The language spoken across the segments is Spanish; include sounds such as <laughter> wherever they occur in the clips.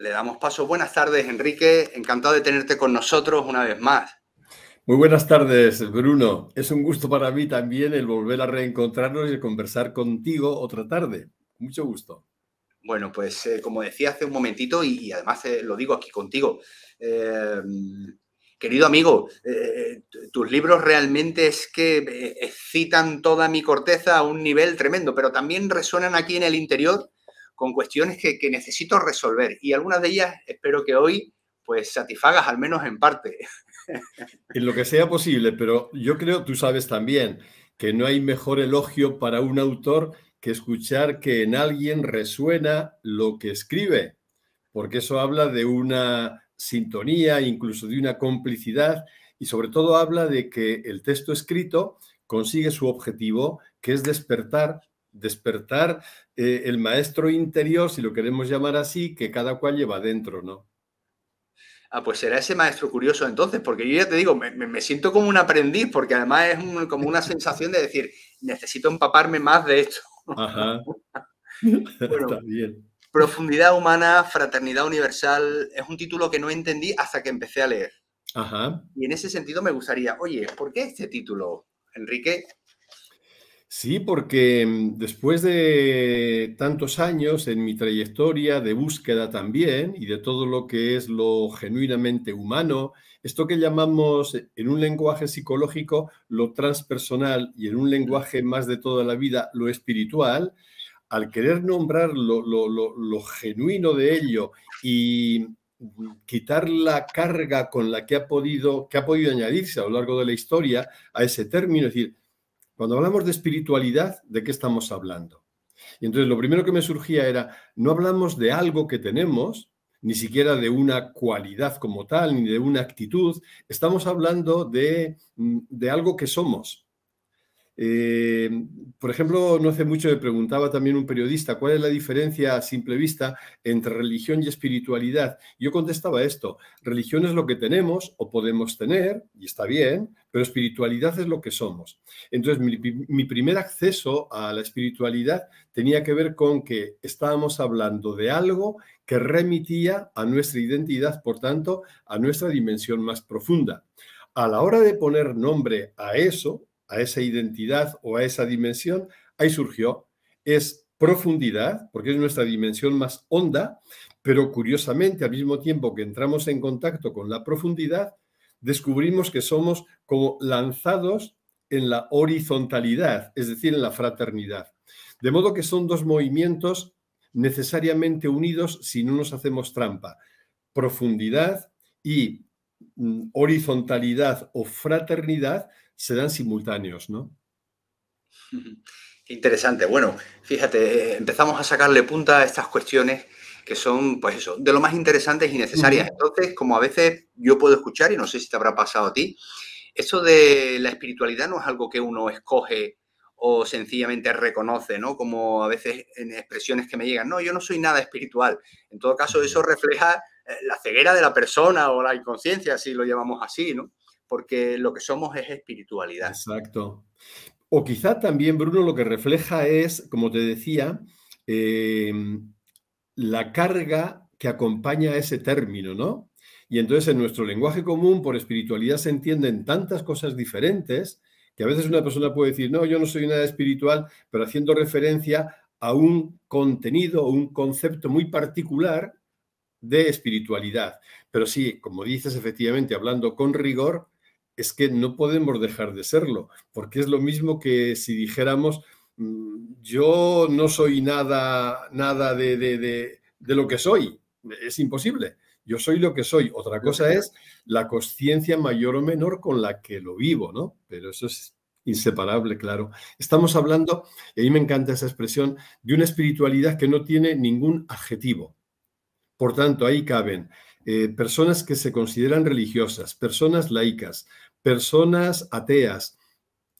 le damos paso. Buenas tardes, Enrique. Encantado de tenerte con nosotros una vez más. Muy buenas tardes, Bruno. Es un gusto para mí también el volver a reencontrarnos y conversar contigo otra tarde. Mucho gusto. Bueno, pues eh, como decía hace un momentito, y, además eh, lo digo aquí contigo, eh, querido amigo, tus libros realmente es que excitan toda mi corteza a un nivel tremendo, pero también resuenan aquí en el interior con cuestiones que, necesito resolver y algunas de ellas espero que hoy pues satisfagas al menos en parte. <laughs> En lo que sea posible, pero yo creo, tú sabes también, que no hay mejor elogio para un autor que escuchar que en alguien resuena lo que escribe, porque eso habla de una sintonía, incluso de una complicidad, y sobre todo habla de que el texto escrito consigue su objetivo, que es despertar despertar eh, el maestro interior, si lo queremos llamar así, que cada cual lleva dentro, ¿no? Ah, pues será ese maestro curioso entonces, porque yo ya te digo, me, siento como un aprendiz, porque además es como una sensación de decir, necesito empaparme más de esto. <laughs> Profundidad humana, fraternidad universal, es un título que no entendí hasta que empecé a leer. Ajá. Y en ese sentido me gustaría, oye, ¿por qué este título, Enrique? Sí, porque mm, después de tantos años en mi trayectoria de búsqueda también y de todo lo que es lo genuinamente humano, esto que llamamos en un lenguaje psicológico lo transpersonal y en un lenguaje más de toda la vida lo espiritual, al querer nombrar lo, genuino de ello y mm, quitar la carga con la que ha podido, que ha podido añadirse a lo largo de la historia a ese término, es decir, cuando hablamos de espiritualidad, ¿de qué estamos hablando? Y entonces lo primero que me surgía era, no hablamos de algo que tenemos, ni siquiera de una cualidad como tal, ni de una actitud, estamos hablando de, mm, de algo que somos, eh, por ejemplo, no hace mucho me preguntaba también un periodista cuál es la diferencia a simple vista entre religión y espiritualidad. Yo contestaba esto, religión es lo que tenemos o podemos tener, y está bien, pero espiritualidad es lo que somos. Entonces, mi primer acceso a la espiritualidad tenía que ver con que estábamos hablando de algo que remitía a nuestra identidad, por tanto, a nuestra dimensión más profunda. A la hora de poner nombre a eso, a esa identidad o a esa dimensión, ahí surgió. Es profundidad, porque es nuestra dimensión más honda, pero curiosamente al mismo tiempo que entramos en contacto con la profundidad, descubrimos que somos como lanzados en la horizontalidad, es decir, en la fraternidad. De modo que son dos movimientos necesariamente unidos si no nos hacemos trampa. Profundidad y mm, horizontalidad o fraternidad se dan simultáneos, ¿no? <laughs> Qué interesante. Bueno, fíjate, eh, empezamos a sacarle punta a estas cuestiones que son, pues eso, de lo más interesantes y necesarias. Entonces, como a veces yo puedo escuchar, y no sé si te habrá pasado a ti, eso de la espiritualidad no es algo que uno escoge o sencillamente reconoce, ¿no? Como a veces en expresiones que me llegan, no, yo no soy nada espiritual. En todo caso, eso refleja eh, la ceguera de la persona o la inconsciencia, si lo llamamos así, ¿no? porque lo que somos es espiritualidad. Exacto. O quizá también, Bruno, lo que refleja es, como te decía, em, la carga que acompaña a ese término, ¿no? Y entonces en nuestro lenguaje común por espiritualidad se entienden tantas cosas diferentes que a veces una persona puede decir, no, yo no soy nada espiritual, pero haciendo referencia a un contenido o un concepto muy particular de espiritualidad. Pero sí, como dices, efectivamente, hablando con rigor, es que no podemos dejar de serlo, porque es lo mismo que si dijéramos, mm, yo no soy nada, nada de, lo que soy, es imposible. Yo soy lo que soy. Otra cosa es la conciencia mayor o menor con la que lo vivo, ¿no? Pero eso es inseparable, claro. Estamos hablando, y a mí me encanta esa expresión, de una espiritualidad que no tiene ningún adjetivo. Por tanto, ahí caben eh, personas que se consideran religiosas, personas laicas, personas ateas,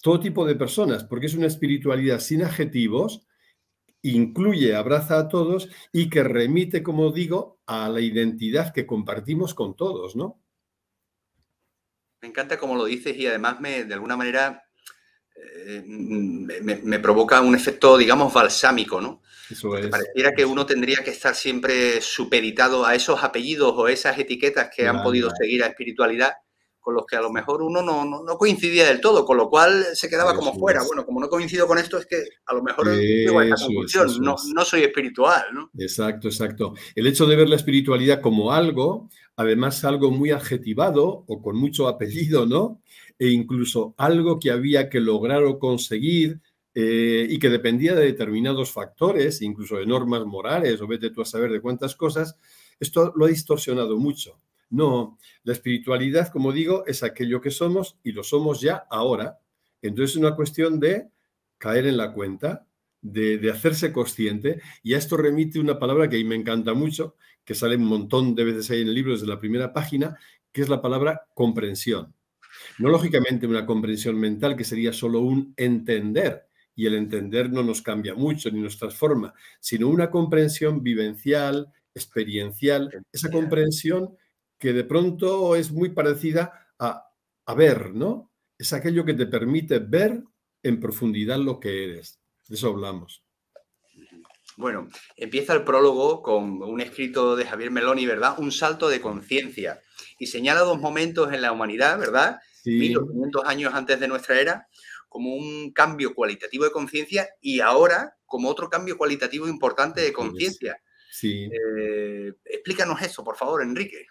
todo tipo de personas, porque es una espiritualidad sin adjetivos, incluye, abraza a todos y que remite, como digo, a la identidad que compartimos con todos, ¿no? Me encanta como lo dices y además me, de alguna manera eh, me, provoca un efecto, digamos, balsámico, ¿no? Pareciera que uno tendría que estar siempre supeditado a esos apellidos o esas etiquetas que han podido seguir a espiritualidad con los que a lo mejor uno no, coincidía del todo, con lo cual se quedaba como fuera. Bueno, como no coincido con esto, es que a lo mejor no, soy espiritual. ¿no? Exacto, exacto. El hecho de ver la espiritualidad como algo, además algo muy adjetivado o con mucho apellido, ¿no? E incluso algo que había que lograr o conseguir, eh, y que dependía de determinados factores, incluso de normas morales, o vete tú a saber de cuántas cosas, esto lo ha distorsionado mucho. No, la espiritualidad, como digo, es aquello que somos y lo somos ya ahora. Entonces es una cuestión de caer en la cuenta, de, hacerse consciente. Y a esto remite una palabra que a mí me encanta mucho, que sale un montón de veces ahí en el libro desde la primera página, que es la palabra comprensión. No lógicamente una comprensión mental que sería solo un entender, y el entender no nos cambia mucho ni nos transforma, sino una comprensión vivencial, experiencial, esa comprensión que de pronto es muy parecida a, a ver, ¿no? Es aquello que te permite ver en profundidad lo que eres. De eso hablamos. Bueno, empieza el prólogo con un escrito de Javier Meloni, ¿verdad? Un salto de conciencia. Y señala dos momentos en la humanidad, ¿verdad? Sí. años antes de nuestra era, como un cambio cualitativo de conciencia y ahora como otro cambio cualitativo importante de conciencia. Sí. Eh, explícanos eso, por favor, Enrique.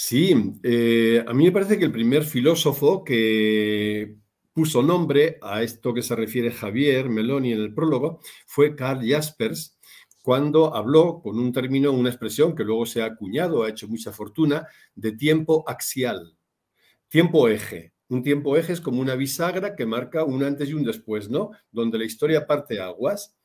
Sí, eh, a mí me parece que el primer filósofo que puso nombre a esto que se refiere Javier Meloni en el prólogo fue Carl Jaspers, cuando habló con un término, una expresión que luego se ha acuñado, ha hecho mucha fortuna, de tiempo axial, tiempo eje. Un tiempo eje es como una bisagra que marca un antes y un después, ¿no? Donde la historia parte aguas.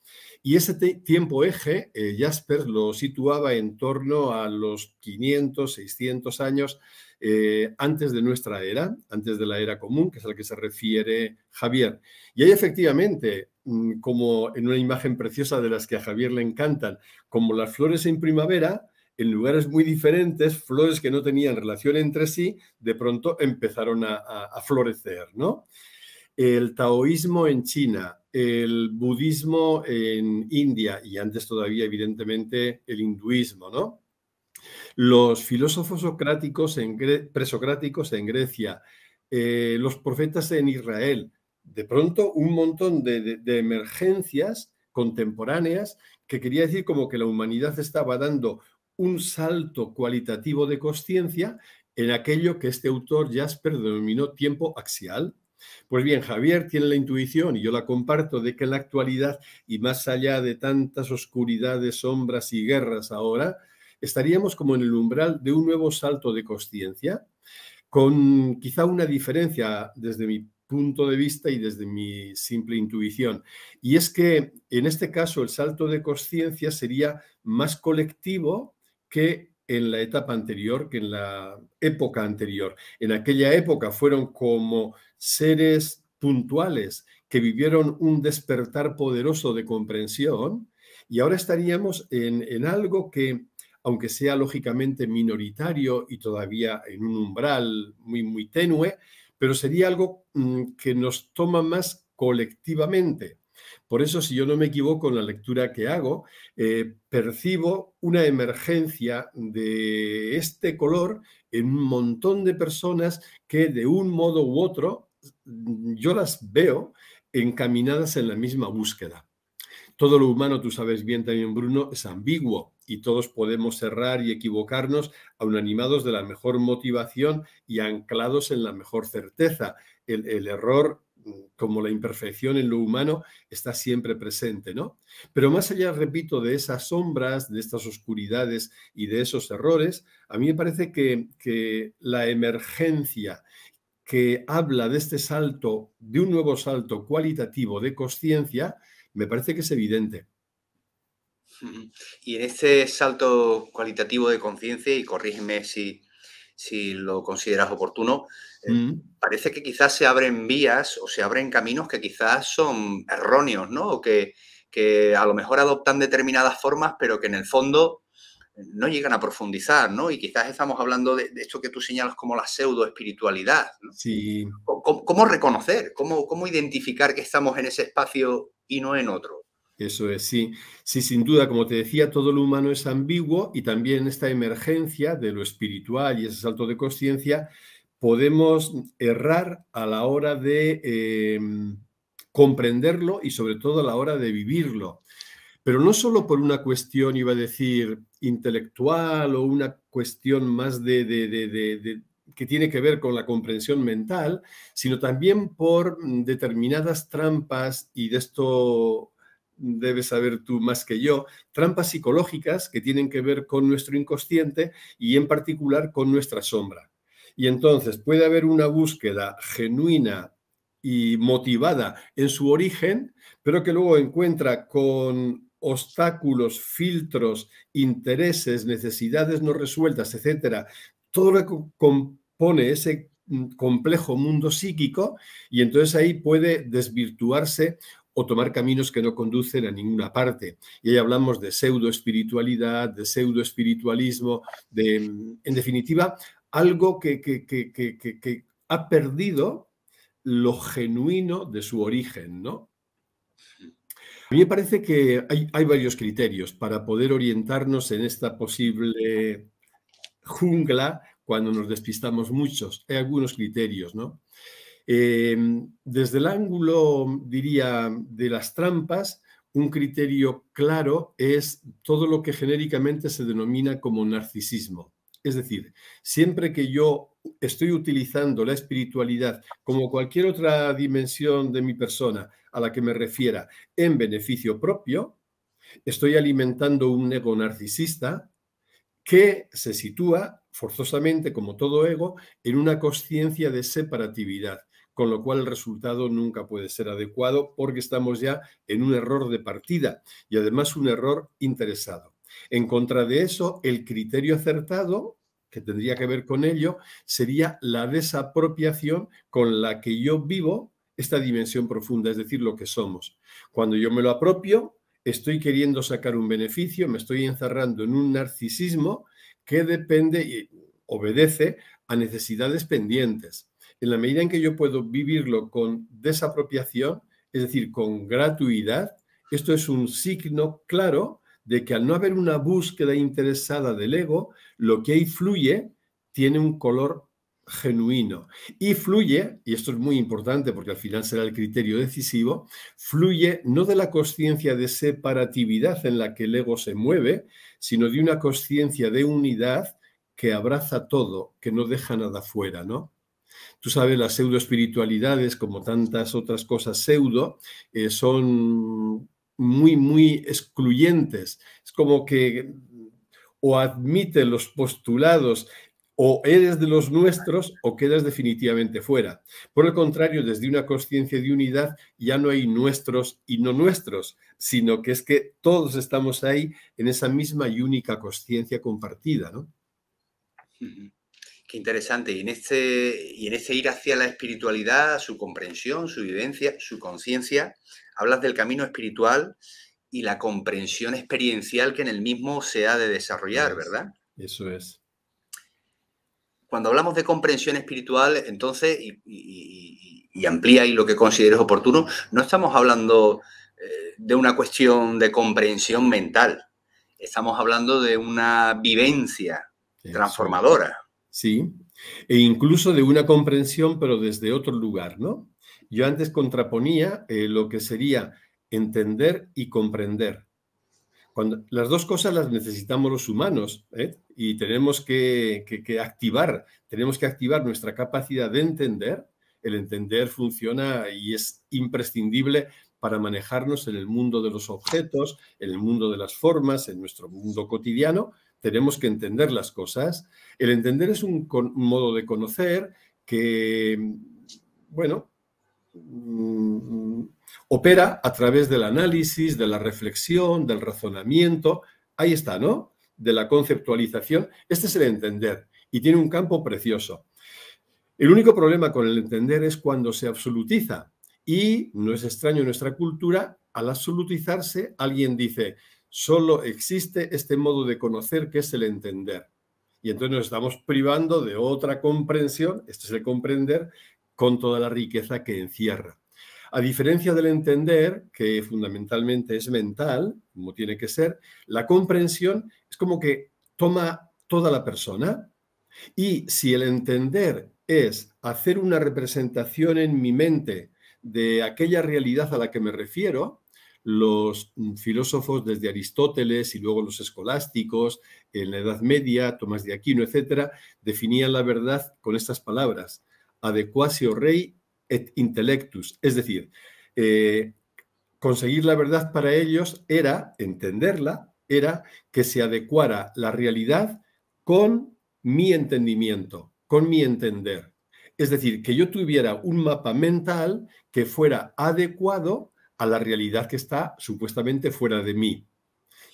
Y ese tiempo eje, eh, Jasper lo situaba en torno a los 500, 600 años eh, antes de nuestra era, antes de la era común, que es a la que se refiere Javier. Y hay efectivamente, mm, como en una imagen preciosa de las que a Javier le encantan, como las flores en primavera, en lugares muy diferentes, flores que no tenían relación entre sí, de pronto empezaron a, florecer, ¿no? El taoísmo en China, el budismo en India y antes todavía, evidentemente, el hinduismo, ¿no? Los filósofos presocráticos en Grecia, eh, los profetas en Israel, de pronto un montón de emergencias contemporáneas que quería decir como que la humanidad estaba dando un salto cualitativo de conciencia en aquello que este autor Jasper denominó tiempo axial. Pues bien, Javier tiene la intuición, y yo la comparto, de que en la actualidad y más allá de tantas oscuridades, sombras y guerras ahora, estaríamos como en el umbral de un nuevo salto de conciencia, con quizá una diferencia desde mi punto de vista y desde mi simple intuición. Y es que en este caso el salto de conciencia sería más colectivo que en la etapa anterior, que en la época anterior. En aquella época fueron como seres puntuales que vivieron un despertar poderoso de comprensión y ahora estaríamos en, en algo que, aunque sea lógicamente minoritario y todavía en un umbral muy, muy tenue, pero sería algo mm, que nos toma más colectivamente. Por eso, si yo no me equivoco en la lectura que hago, eh, percibo una emergencia de este color en un montón de personas que de un modo u otro mm, yo las veo encaminadas en la misma búsqueda. Todo lo humano, tú sabes bien también, Bruno, es ambiguo y todos podemos errar y equivocarnos, aun animados de la mejor motivación y anclados en la mejor certeza. El, el error como la imperfección en lo humano está siempre presente, ¿no? Pero más allá, repito, de esas sombras, de estas oscuridades y de esos errores, a mí me parece que, la emergencia que habla de este salto, de un nuevo salto cualitativo de conciencia, me parece que es evidente. Y en este salto cualitativo de conciencia, y corrígeme si, si lo consideras oportuno. Eh, mm. Parece que quizás se abren vías o se abren caminos que quizás son erróneos, ¿no? O que, a lo mejor adoptan determinadas formas, pero que en el fondo eh, no llegan a profundizar, ¿no? Y quizás estamos hablando de, esto que tú señalas como la pseudoespiritualidad, espiritualidad Sí. ¿Cómo, reconocer? ¿Cómo identificar que estamos en ese espacio y no en otro? Eso es, sí. Sí, sin duda, como te decía, todo lo humano es ambiguo y también esta emergencia de lo espiritual y ese salto de conciencia, podemos errar a la hora de em, comprenderlo y sobre todo a la hora de vivirlo. Pero no solo por una cuestión, iba a decir, intelectual o una cuestión más de que tiene que ver con la comprensión mental, sino también por mm, determinadas trampas, y de esto debes saber tú más que yo, trampas psicológicas que tienen que ver con nuestro inconsciente y en particular con nuestra sombra. Y entonces puede haber una búsqueda genuina y motivada en su origen, pero que luego encuentra con obstáculos, filtros, intereses, necesidades no resueltas, etcétera, todo lo que compone ese mm, complejo mundo psíquico y entonces ahí puede desvirtuarse o tomar caminos que no conducen a ninguna parte. Y ahí hablamos de pseudoespiritualidad, de pseudoespiritualismo, de, en definitiva, algo que, que, ha perdido lo genuino de su origen, ¿no? A mí me parece que hay, hay varios criterios para poder orientarnos en esta posible jungla cuando nos despistamos muchos. Hay algunos criterios, ¿no? Em, desde el ángulo, diría, de las trampas, un criterio claro es todo lo que genéricamente se denomina como narcisismo. Es decir, siempre que yo estoy utilizando la espiritualidad como cualquier otra dimensión de mi persona a la que me refiera en beneficio propio, estoy alimentando un ego narcisista que se sitúa forzosamente, como todo ego, en una conciencia de separatividad con lo cual el resultado nunca puede ser adecuado porque estamos ya en un error de partida y además un error interesado. En contra de eso, el criterio acertado que tendría que ver con ello sería la desapropiación con la que yo vivo esta dimensión profunda, es decir, lo que somos. Cuando yo me lo apropio, estoy queriendo sacar un beneficio, me estoy encerrando en un narcisismo que depende y obedece a necesidades pendientes. En la medida en que yo puedo vivirlo con desapropiación, es decir, con gratuidad, esto es un signo claro de que al no haber una búsqueda interesada del ego, lo que ahí fluye tiene un color genuino. Y fluye, y esto es muy importante porque al final será el criterio decisivo, fluye no de la conciencia de separatividad en la que el ego se mueve, sino de una conciencia de unidad que abraza todo, que no deja nada fuera, ¿no? Tú sabes, las pseudoespiritualidades, como tantas otras cosas pseudo, eh, son muy, muy excluyentes. Es como que o admiten los postulados o eres de los nuestros o quedas definitivamente fuera. Por el contrario, desde una conciencia de unidad ya no hay nuestros y no nuestros, sino que es que todos estamos ahí en esa misma y única conciencia compartida, ¿no? Qué interesante. Y en, este, en este ir hacia la espiritualidad, su comprensión, su vivencia, su conciencia, hablas del camino espiritual y la comprensión experiencial que en el mismo se ha de desarrollar, ¿verdad? Eso es. Cuando hablamos de comprensión espiritual, entonces, y, y, y amplía ahí lo que consideres oportuno, no estamos hablando eh, de una cuestión de comprensión mental, estamos hablando de una vivencia transformadora. ¿sí? E incluso de una comprensión, pero desde otro lugar, ¿no? Yo antes contraponía eh, lo que sería entender y comprender. Cuando, las dos cosas las necesitamos los humanos ¿eh? y tenemos que, activar, tenemos que activar nuestra capacidad de entender. El entender funciona y es imprescindible para manejarnos en el mundo de los objetos, en el mundo de las formas, en nuestro mundo cotidiano, tenemos que entender las cosas. El entender es un, modo de conocer que, bueno, mm, opera a través del análisis, de la reflexión, del razonamiento. Ahí está, ¿no? De la conceptualización. Este es el entender y tiene un campo precioso. El único problema con el entender es cuando se absolutiza. Y no es extraño en nuestra cultura, al absolutizarse, alguien dice, solo existe este modo de conocer que es el entender. Y entonces nos estamos privando de otra comprensión, este es el comprender, con toda la riqueza que encierra. A diferencia del entender, que fundamentalmente es mental, como tiene que ser, la comprensión es como que toma toda la persona y si el entender es hacer una representación en mi mente de aquella realidad a la que me refiero, los filósofos desde Aristóteles y luego los escolásticos en la Edad Media, Tomás de Aquino, etcétera, definían la verdad con estas palabras: adecuatio rei et intellectus, es decir, eh, conseguir la verdad para ellos era entenderla, era que se adecuara la realidad con mi entendimiento, con mi entender. Es decir, que yo tuviera un mapa mental que fuera adecuado a la realidad que está supuestamente fuera de mí.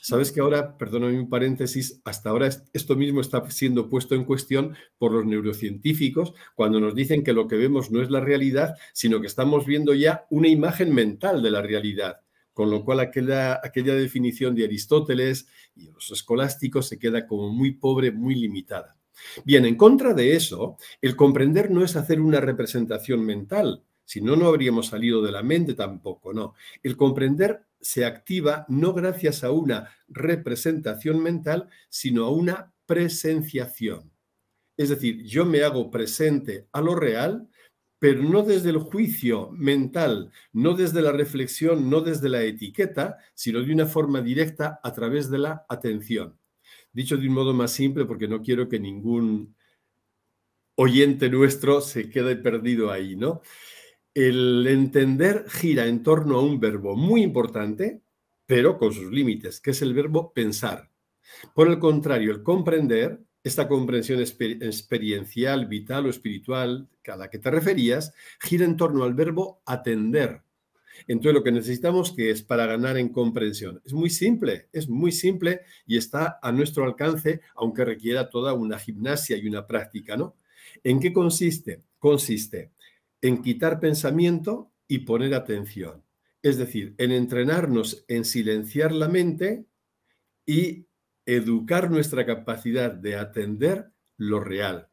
Sabes que ahora, perdóname un paréntesis, hasta ahora esto mismo está siendo puesto en cuestión por los neurocientíficos cuando nos dicen que lo que vemos no es la realidad, sino que estamos viendo ya una imagen mental de la realidad. Con lo cual aquella, aquella definición de Aristóteles y los escolásticos se queda como muy pobre, muy limitada. Bien, en contra de eso, el comprender no es hacer una representación mental, si no, no habríamos salido de la mente tampoco, no. El comprender se activa no gracias a una representación mental, sino a una presenciación. Es decir, yo me hago presente a lo real, pero no desde el juicio mental, no desde la reflexión, no desde la etiqueta, sino de una forma directa a través de la atención. Dicho de un modo más simple, porque no quiero que ningún oyente nuestro se quede perdido ahí, ¿no? el entender gira en torno a un verbo muy importante, pero con sus límites, que es el verbo pensar. Por el contrario, el comprender, esta comprensión experiencial, vital o espiritual a la que te referías, gira en torno al verbo atender. Entonces, lo que necesitamos que es para ganar en comprensión. Es muy simple, es muy simple y está a nuestro alcance, aunque requiera toda una gimnasia y una práctica, ¿no? ¿En qué consiste? Consiste en quitar pensamiento y poner atención. Es decir, en entrenarnos en silenciar la mente y educar nuestra capacidad de atender lo real.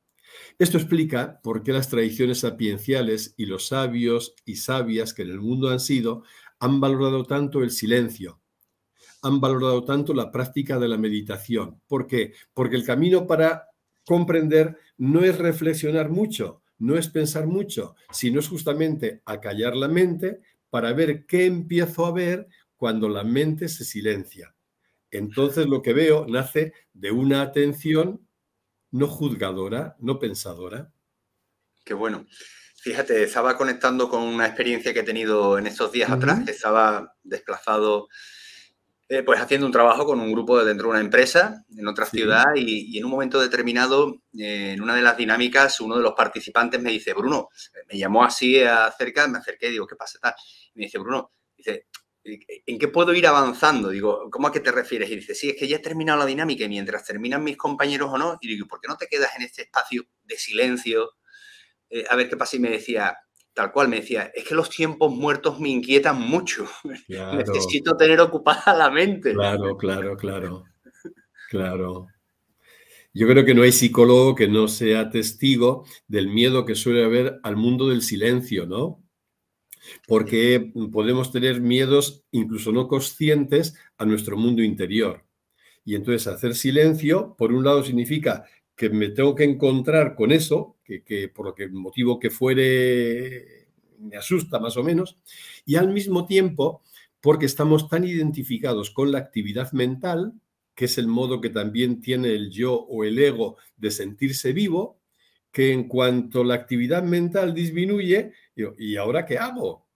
Esto explica por qué las tradiciones sapienciales y los sabios y sabias que en el mundo han sido han valorado tanto el silencio, han valorado tanto la práctica de la meditación. ¿Por qué? Porque el camino para comprender no es reflexionar mucho, no es pensar mucho, sino es justamente acallar la mente para ver qué empiezo a ver cuando la mente se silencia. Entonces lo que veo nace de una atención no juzgadora, no pensadora. Qué bueno. Fíjate, estaba conectando con una experiencia que he tenido en estos días atrás. Estaba desplazado eh, pues haciendo un trabajo con un grupo dentro de una empresa, en otra ciudad, y, en un momento determinado, eh, en una de las dinámicas, uno de los participantes me dice, Bruno, me llamó así acerca, me acerqué, digo, ¿qué pasa? Y me dice, Bruno, dice, ¿en qué puedo ir avanzando? Digo, ¿cómo a qué te refieres? Y dice, sí, es que ya he terminado la dinámica y mientras terminan mis compañeros o no, y digo, ¿por qué no te quedas en este espacio de silencio? Eh, a ver qué pasa. Y me decía, tal cual me decía, es que los tiempos muertos me inquietan mucho. <laughs> Necesito tener ocupada la mente. Claro, claro, claro. Claro. Yo creo que no hay psicólogo que no sea testigo del miedo que suele haber al mundo del silencio, ¿no? Porque podemos tener miedos incluso no conscientes a nuestro mundo interior. Y entonces hacer silencio, por un lado, significa que me tengo que encontrar con eso, que, por lo que el motivo que fuere me asusta más o menos, y al mismo tiempo porque estamos tan identificados con la actividad mental, que es el modo que también tiene el yo o el ego de sentirse vivo, que en cuanto la actividad mental disminuye, ¿y ahora qué hago?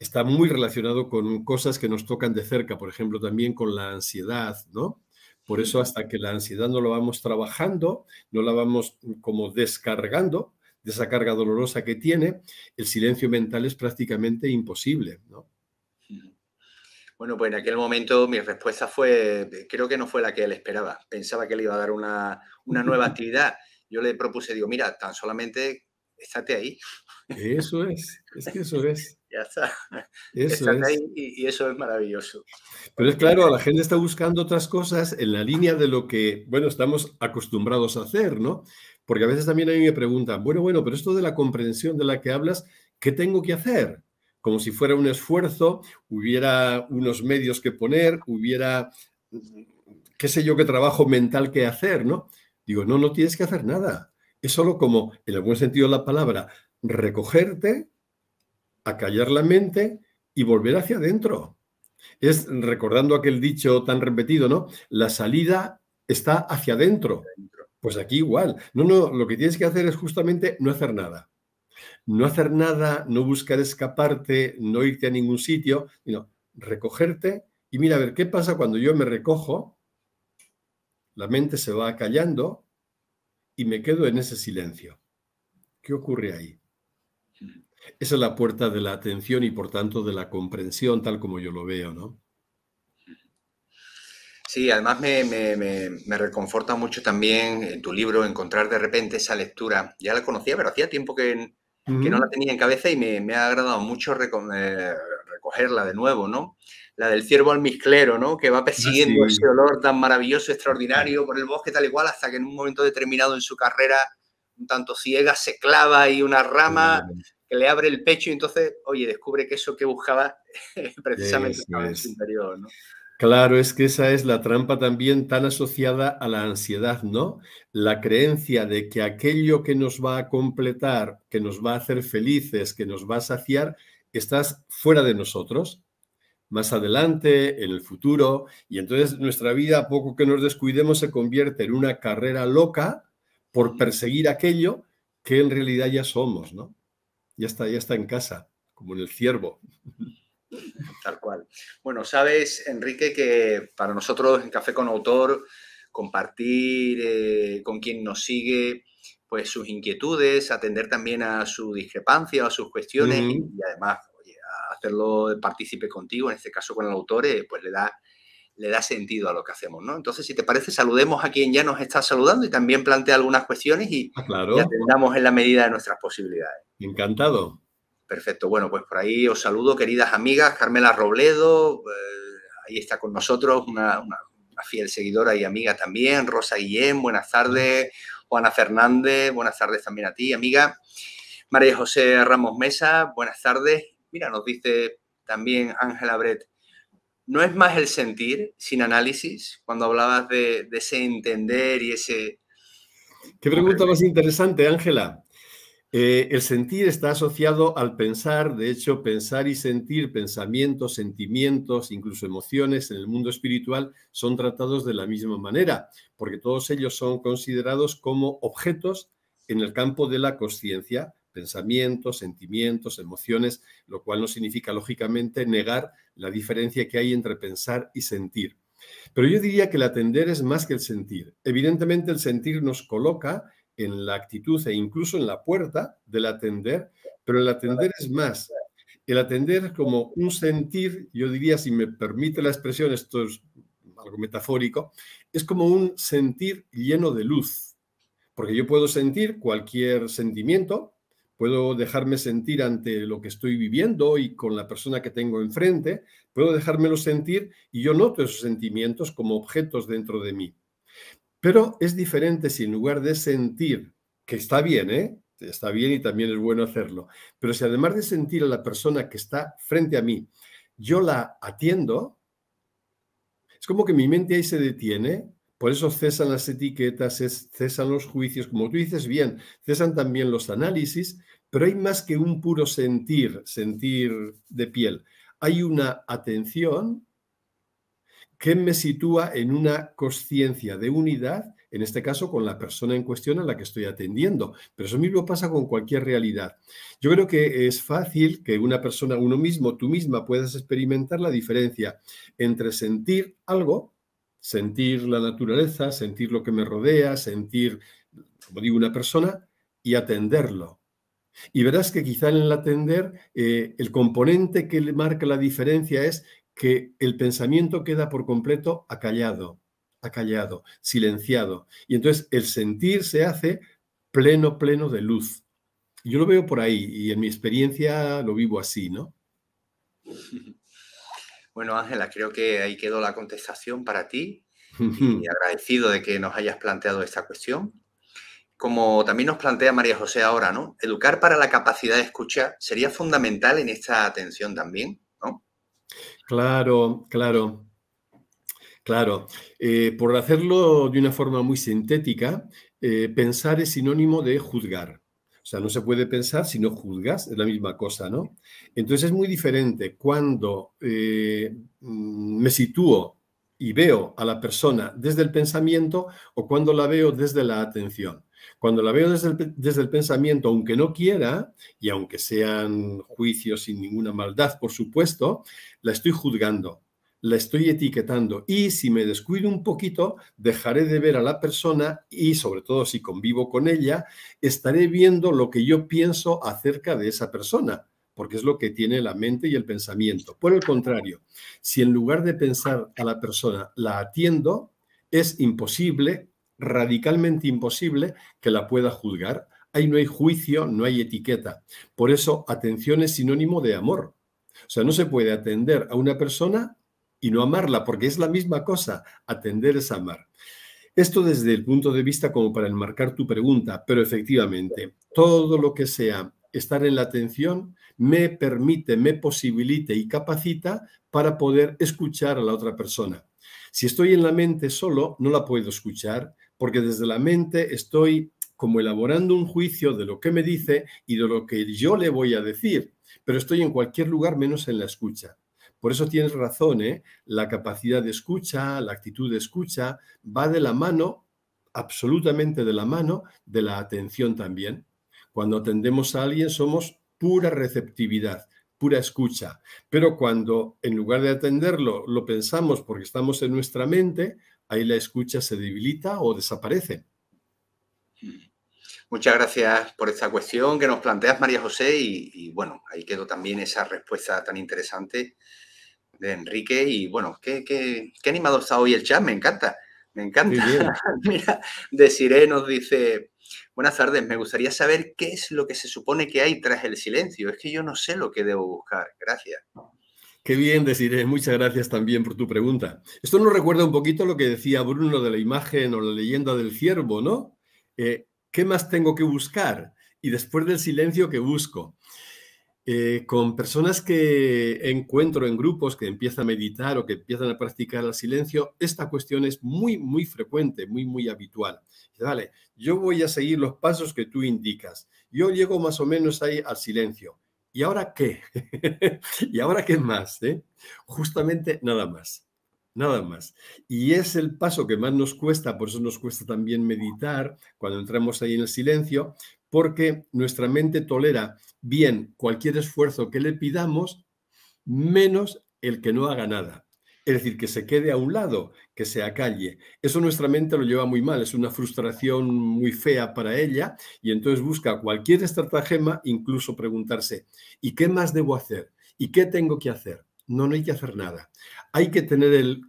Está muy relacionado con cosas que nos tocan de cerca, por ejemplo, también con la ansiedad, ¿no? Por eso hasta que la ansiedad no la vamos trabajando, no la vamos como descargando de esa carga dolorosa que tiene, el silencio mental es prácticamente imposible, ¿no? Bueno, pues en aquel momento mi respuesta fue, creo que no fue la que él esperaba. Pensaba que le iba a dar una, una nueva <laughs> actividad. Yo le propuse, digo, mira, tan solamente estate ahí. Eso es, es que eso es. Ya está. <laughs> y, eso es maravilloso. Pero es claro, la gente está buscando otras cosas en la línea de lo que, bueno, estamos acostumbrados a hacer, ¿no? Porque a veces también a mí me preguntan, bueno, bueno, pero esto de la comprensión de la que hablas, ¿qué tengo que hacer? Como si fuera un esfuerzo, hubiera unos medios que poner, hubiera, qué sé yo, qué trabajo mental que hacer, ¿no? Digo, no, no tienes que hacer nada. Es solo como, en algún sentido de la palabra, recogerte, callar la mente y volver hacia adentro. Es recordando aquel dicho tan repetido, ¿no? La salida está hacia adentro. Pues aquí igual. No, no, lo que tienes que hacer es justamente no hacer nada. No hacer nada, no buscar escaparte, no irte a ningún sitio, sino recogerte y mira a ver qué pasa cuando yo me recojo. La mente se va callando y me quedo en ese silencio. ¿Qué ocurre ahí? Esa es la puerta de la atención y por tanto de la comprensión, tal como yo lo veo, ¿no? Sí, además me, reconforta mucho también en tu libro encontrar de repente esa lectura. Ya la conocía, pero hacía tiempo que, no la tenía en cabeza y me, ha agradado mucho eh, recogerla de nuevo, ¿no? La del ciervo almizclero, ¿no? Que va ah, persiguiendo ese olor tan maravilloso, extraordinario por el bosque, tal y cual, hasta que en un momento determinado en su carrera, un tanto ciega, se clava y una rama que le abre el pecho y entonces, oye, descubre que eso que buscaba <laughs> precisamente en su interior, ¿no? Claro, es que esa es la trampa también tan asociada a la ansiedad, ¿no? La creencia de que aquello que nos va a completar, que nos va a hacer felices, que nos va a saciar, estás fuera de nosotros, más adelante, en el futuro, y entonces nuestra vida, poco que nos descuidemos, se convierte en una carrera loca por perseguir aquello que en realidad ya somos, ¿no? ya está, ya está en casa, como en el ciervo. Tal cual. Bueno, sabes, Enrique, que para nosotros en Café con Autor, compartir eh, con quien nos sigue pues sus inquietudes, atender también a su discrepancia, a sus cuestiones y, además oye, hacerlo partícipe contigo, en este caso con el autor, eh, pues le da le da sentido a lo que hacemos, ¿no? Entonces, si te parece, saludemos a quien ya nos está saludando y también plantea algunas cuestiones y, ah, atendamos en la medida de nuestras posibilidades. Encantado. Perfecto. Bueno, pues por ahí os saludo, queridas amigas. Carmela Robledo, eh, ahí está con nosotros, una, fiel seguidora y amiga también. Rosa Guillén, buenas tardes. Juana Fernández, buenas tardes también a ti, amiga. María José Ramos Mesa, buenas tardes. Mira, nos dice también Ángela Bret. ¿No es más el sentir sin análisis cuando hablabas de, ese entender y ese... Qué pregunta más interesante, Ángela. Eh, el sentir está asociado al pensar, de hecho, pensar y sentir, pensamientos, sentimientos, incluso emociones en el mundo espiritual son tratados de la misma manera, porque todos ellos son considerados como objetos en el campo de la conciencia pensamientos, sentimientos, emociones, lo cual no significa lógicamente negar la diferencia que hay entre pensar y sentir. Pero yo diría que el atender es más que el sentir. Evidentemente el sentir nos coloca en la actitud e incluso en la puerta del atender, pero el atender es más. El atender es como un sentir, yo diría, si me permite la expresión, esto es algo metafórico, es como un sentir lleno de luz, porque yo puedo sentir cualquier sentimiento, puedo dejarme sentir ante lo que estoy viviendo y con la persona que tengo enfrente, puedo dejármelo sentir y yo noto esos sentimientos como objetos dentro de mí. Pero es diferente si en lugar de sentir, que está bien, ¿eh? está bien y también es bueno hacerlo, pero si además de sentir a la persona que está frente a mí, yo la atiendo, es como que mi mente ahí se detiene por eso cesan las etiquetas, cesan los juicios, como tú dices bien, cesan también los análisis pero hay más que un puro sentir, sentir de piel. Hay una atención que me sitúa en una conciencia de unidad, en este caso con la persona en cuestión a la que estoy atendiendo. Pero eso mismo pasa con cualquier realidad. Yo creo que es fácil que una persona, uno mismo, tú misma, puedas experimentar la diferencia entre sentir algo, sentir la naturaleza, sentir lo que me rodea, sentir, como digo, una persona, y atenderlo. Y verás que quizá en el atender eh, el componente que le marca la diferencia es que el pensamiento queda por completo acallado, acallado, silenciado. Y entonces el sentir se hace pleno, pleno de luz. Yo lo veo por ahí y en mi experiencia lo vivo así, ¿no? <laughs> Bueno, Ángela, creo que ahí quedó la contestación para ti <laughs> y agradecido de que nos hayas planteado esta cuestión como también nos plantea María José ahora, ¿no? Educar para la capacidad de escuchar sería fundamental en esta atención también, ¿no? Claro, claro. Claro, eh, por hacerlo de una forma muy sintética, eh, pensar es sinónimo de juzgar. O sea, no se puede pensar si no juzgas, es la misma cosa, ¿no? Entonces es muy diferente cuando eh, mm, me sitúo y veo a la persona desde el pensamiento o cuando la veo desde la atención. Cuando la veo desde el, desde el pensamiento, aunque no quiera, y aunque sean juicios sin ninguna maldad, por supuesto, la estoy juzgando, la estoy etiquetando y si me descuido un poquito, dejaré de ver a la persona y sobre todo si convivo con ella, estaré viendo lo que yo pienso acerca de esa persona, porque es lo que tiene la mente y el pensamiento. Por el contrario, si en lugar de pensar a la persona la atiendo, es imposible radicalmente imposible que la pueda juzgar. Ahí no hay juicio, no hay etiqueta. Por eso, atención es sinónimo de amor. O sea, no se puede atender a una persona y no amarla, porque es la misma cosa. Atender es amar. Esto desde el punto de vista como para enmarcar tu pregunta, pero efectivamente, todo lo que sea estar en la atención me permite, me posibilite y capacita para poder escuchar a la otra persona. Si estoy en la mente solo, no la puedo escuchar, porque desde la mente estoy como elaborando un juicio de lo que me dice y de lo que yo le voy a decir, pero estoy en cualquier lugar menos en la escucha. Por eso tienes razón, ¿eh? la capacidad de escucha, la actitud de escucha, va de la mano, absolutamente de la mano, de la atención también. Cuando atendemos a alguien somos pura receptividad, pura escucha, pero cuando en lugar de atenderlo lo pensamos porque estamos en nuestra mente, ahí la escucha se debilita o desaparece. Muchas gracias por esta cuestión que nos planteas, María José, y, bueno, ahí quedó también esa respuesta tan interesante de Enrique. Y bueno, qué, qué animado está hoy el chat, me encanta, me encanta. <laughs> Mira, Siré nos dice, Buenas tardes, me gustaría saber qué es lo que se supone que hay tras el silencio. Es que yo no sé lo que debo buscar. Gracias. Qué bien, Desiree. Muchas gracias también por tu pregunta. Esto nos recuerda un poquito lo que decía Bruno de la imagen o la leyenda del ciervo, ¿no? Eh, ¿Qué más tengo que buscar? Y después del silencio, ¿qué busco? Eh, con personas que encuentro en grupos que empiezan a meditar o que empiezan a practicar el silencio, esta cuestión es muy, muy frecuente, muy, muy habitual. Vale, yo voy a seguir los pasos que tú indicas. Yo llego más o menos ahí al silencio. ¿Y ahora qué? <laughs> ¿Y ahora qué más? Eh? Justamente nada más. Nada más. Y es el paso que más nos cuesta, por eso nos cuesta también meditar cuando entramos ahí en el silencio, porque nuestra mente tolera bien cualquier esfuerzo que le pidamos, menos el que no haga nada. Es decir, que se quede a un lado, que se acalle. Eso nuestra mente lo lleva muy mal, es una frustración muy fea para ella y entonces busca cualquier estratagema, incluso preguntarse, ¿y qué más debo hacer? ¿Y qué tengo que hacer? No, no hay que hacer nada. Hay que tener el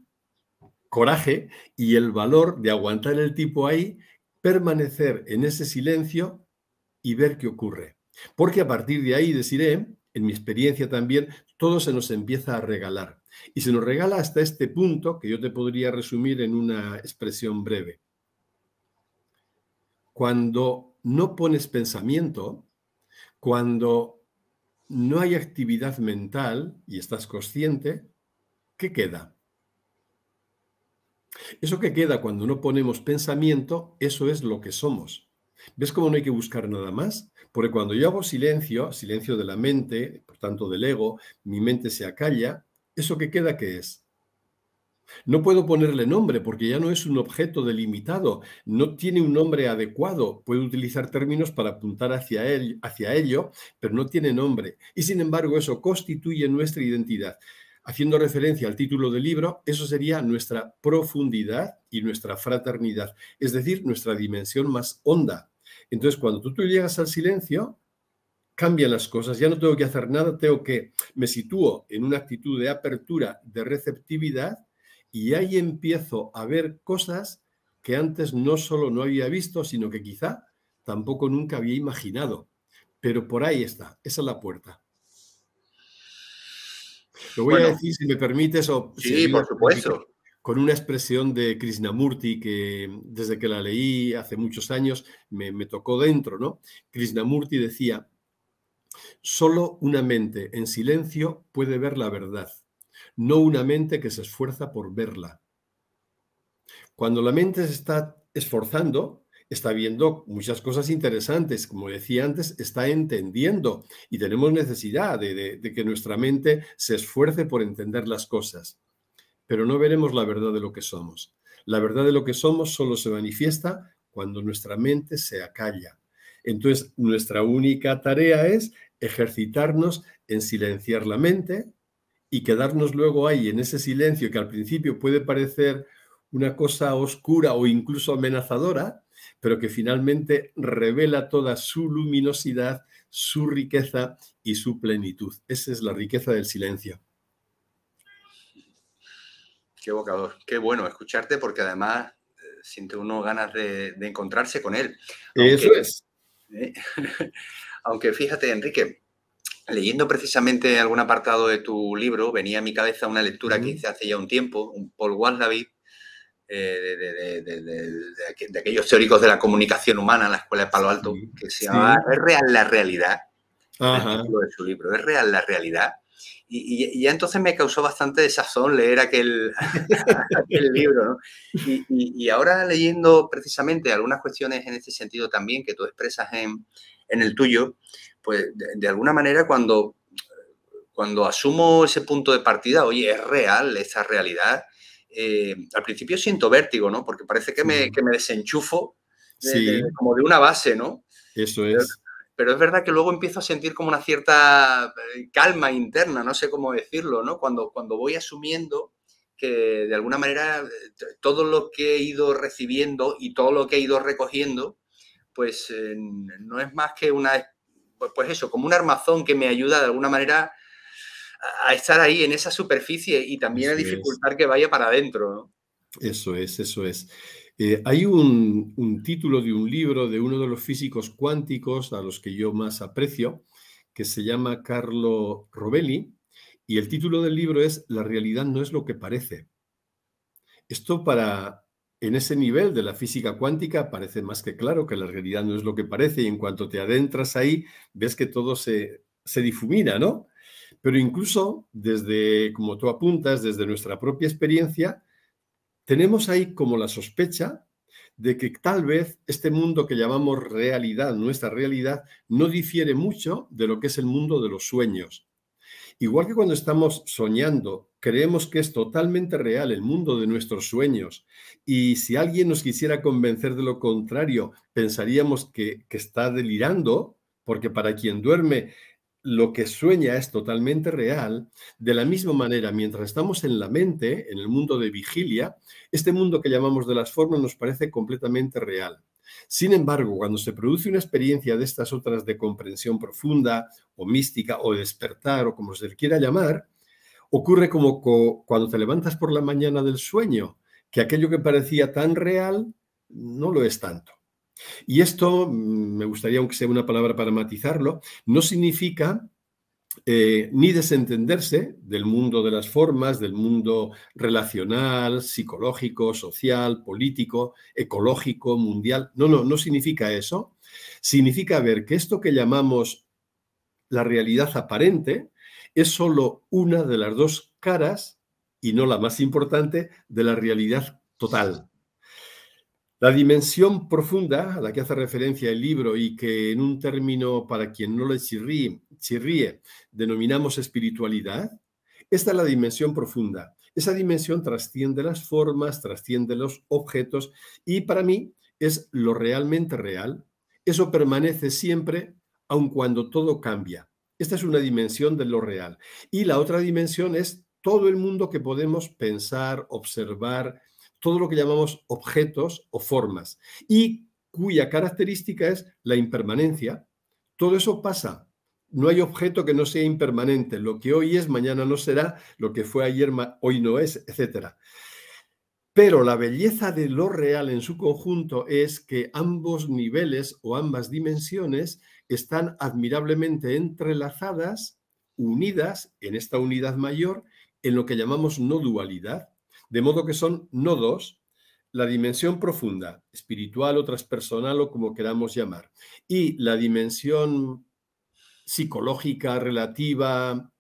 coraje y el valor de aguantar el tipo ahí, permanecer en ese silencio y ver qué ocurre. Porque a partir de ahí, deciré, eh, en mi experiencia también, todo se nos empieza a regalar. Y se nos regala hasta este punto que yo te podría resumir en una expresión breve. Cuando no pones pensamiento, cuando no hay actividad mental y estás consciente, ¿qué queda? Eso que queda cuando no ponemos pensamiento, eso es lo que somos. ¿Ves cómo no hay que buscar nada más? Porque cuando yo hago silencio, silencio de la mente, por tanto del ego, mi mente se acalla, ¿Eso que queda qué es? No puedo ponerle nombre porque ya no es un objeto delimitado, no tiene un nombre adecuado. Puedo utilizar términos para apuntar hacia, él, hacia ello, pero no tiene nombre. Y sin embargo, eso constituye nuestra identidad. Haciendo referencia al título del libro, eso sería nuestra profundidad y nuestra fraternidad, es decir, nuestra dimensión más honda. Entonces, cuando tú, tú llegas al silencio, cambian las cosas, ya no tengo que hacer nada, tengo que, me sitúo en una actitud de apertura, de receptividad y ahí empiezo a ver cosas que antes no solo no había visto, sino que quizá tampoco nunca había imaginado. Pero por ahí está, esa es la puerta. Lo voy a decir, si me permites, o sí, por supuesto. Con una expresión de Krishnamurti que desde que la leí hace muchos años me, me tocó dentro, ¿no? Krishnamurti decía, Solo una mente en silencio puede ver la verdad, no una mente que se esfuerza por verla. Cuando la mente se está esforzando, está viendo muchas cosas interesantes, como decía antes, está entendiendo y tenemos necesidad de, que nuestra mente se esfuerce por entender las cosas, pero no veremos la verdad de lo que somos. La verdad de lo que somos solo se manifiesta cuando nuestra mente se acalla, entonces, nuestra única tarea es ejercitarnos en silenciar la mente y quedarnos luego ahí en ese silencio que al principio puede parecer una cosa oscura o incluso amenazadora, pero que finalmente revela toda su luminosidad, su riqueza y su plenitud. Esa es la riqueza del silencio. Qué evocador, qué bueno escucharte porque además eh, siente uno ganas de, encontrarse con él. Eso es. ¿eh? <laughs> Aunque fíjate, Enrique, leyendo precisamente algún apartado de tu libro, venía a mi cabeza una lectura que hice hace ya un tiempo, un Paul Wallaby, eh, de, aquellos teóricos de la comunicación humana en la Escuela de Palo Alto, que se llama ¿Es real la realidad? de su libro, ¿Es real la realidad? Y, ya entonces me causó bastante desazón leer aquel, <laughs> libro, ¿no? Y, ahora leyendo precisamente algunas cuestiones en este sentido también que tú expresas en, el tuyo, pues de, alguna manera cuando, cuando asumo ese punto de partida, oye, es real esa realidad, eh, al principio siento vértigo, ¿no? Porque parece que me, desenchufo como de una base, ¿no? Eso es pero es verdad que luego empiezo a sentir como una cierta eh, calma interna, no sé cómo decirlo, ¿no? Cuando, cuando voy asumiendo que de alguna manera eh, todo lo que he ido recibiendo y todo lo que he ido recogiendo, pues eh, no es más que una, pues, pues, eso, como un armazón que me ayuda de alguna manera a estar ahí en esa superficie y también a dificultar que vaya para adentro, ¿no? Eso es, eso es. Eh, hay un, título de un libro de uno de los físicos cuánticos a los que yo más aprecio, que se llama Carlo Robelli, y el título del libro es La realidad no es lo que parece. Esto para, en ese nivel de la física cuántica, parece más que claro que la realidad no es lo que parece, y en cuanto te adentras ahí, ves que todo se, difumina, ¿no? Pero incluso desde, como tú apuntas, desde nuestra propia experiencia, tenemos ahí como la sospecha de que tal vez este mundo que llamamos realidad, nuestra realidad, no difiere mucho de lo que es el mundo de los sueños. Igual que cuando estamos soñando, creemos que es totalmente real el mundo de nuestros sueños y si alguien nos quisiera convencer de lo contrario, pensaríamos que, está delirando, porque para quien duerme lo que sueña es totalmente real, de la misma manera, mientras estamos en la mente, en el mundo de vigilia, este mundo que llamamos de las formas nos parece completamente real. Sin embargo, cuando se produce una experiencia de estas otras de comprensión profunda o mística o despertar o como se quiera llamar, ocurre como cuando te levantas por la mañana del sueño, que aquello que parecía tan real no lo es tanto. Y esto, mm, me gustaría, aunque sea una palabra para matizarlo, no significa eh, ni desentenderse del mundo de las formas, del mundo relacional, psicológico, social, político, ecológico, mundial. No, no, no significa eso. Significa ver que esto que llamamos la realidad aparente es solo una de las dos caras y no la más importante de la realidad total. La dimensión profunda a la que hace referencia el libro y que en un término para quien no le chirríe, denominamos espiritualidad, esta es la dimensión profunda. Esa dimensión trasciende las formas, trasciende los objetos y para mí es lo realmente real. Eso permanece siempre, aun cuando todo cambia. Esta es una dimensión de lo real. Y la otra dimensión es todo el mundo que podemos pensar, observar, todo lo que llamamos objetos o formas y cuya característica es la impermanencia. Todo eso pasa. No hay objeto que no sea impermanente. Lo que hoy es, mañana no será. Lo que fue ayer, hoy no es, etc. Pero la belleza de lo real en su conjunto es que ambos niveles o ambas dimensiones están admirablemente entrelazadas, unidas en esta unidad mayor, en lo que llamamos no dualidad, de modo que son nodos, la dimensión profunda, espiritual o transpersonal o como queramos llamar, y la dimensión psicológica relativa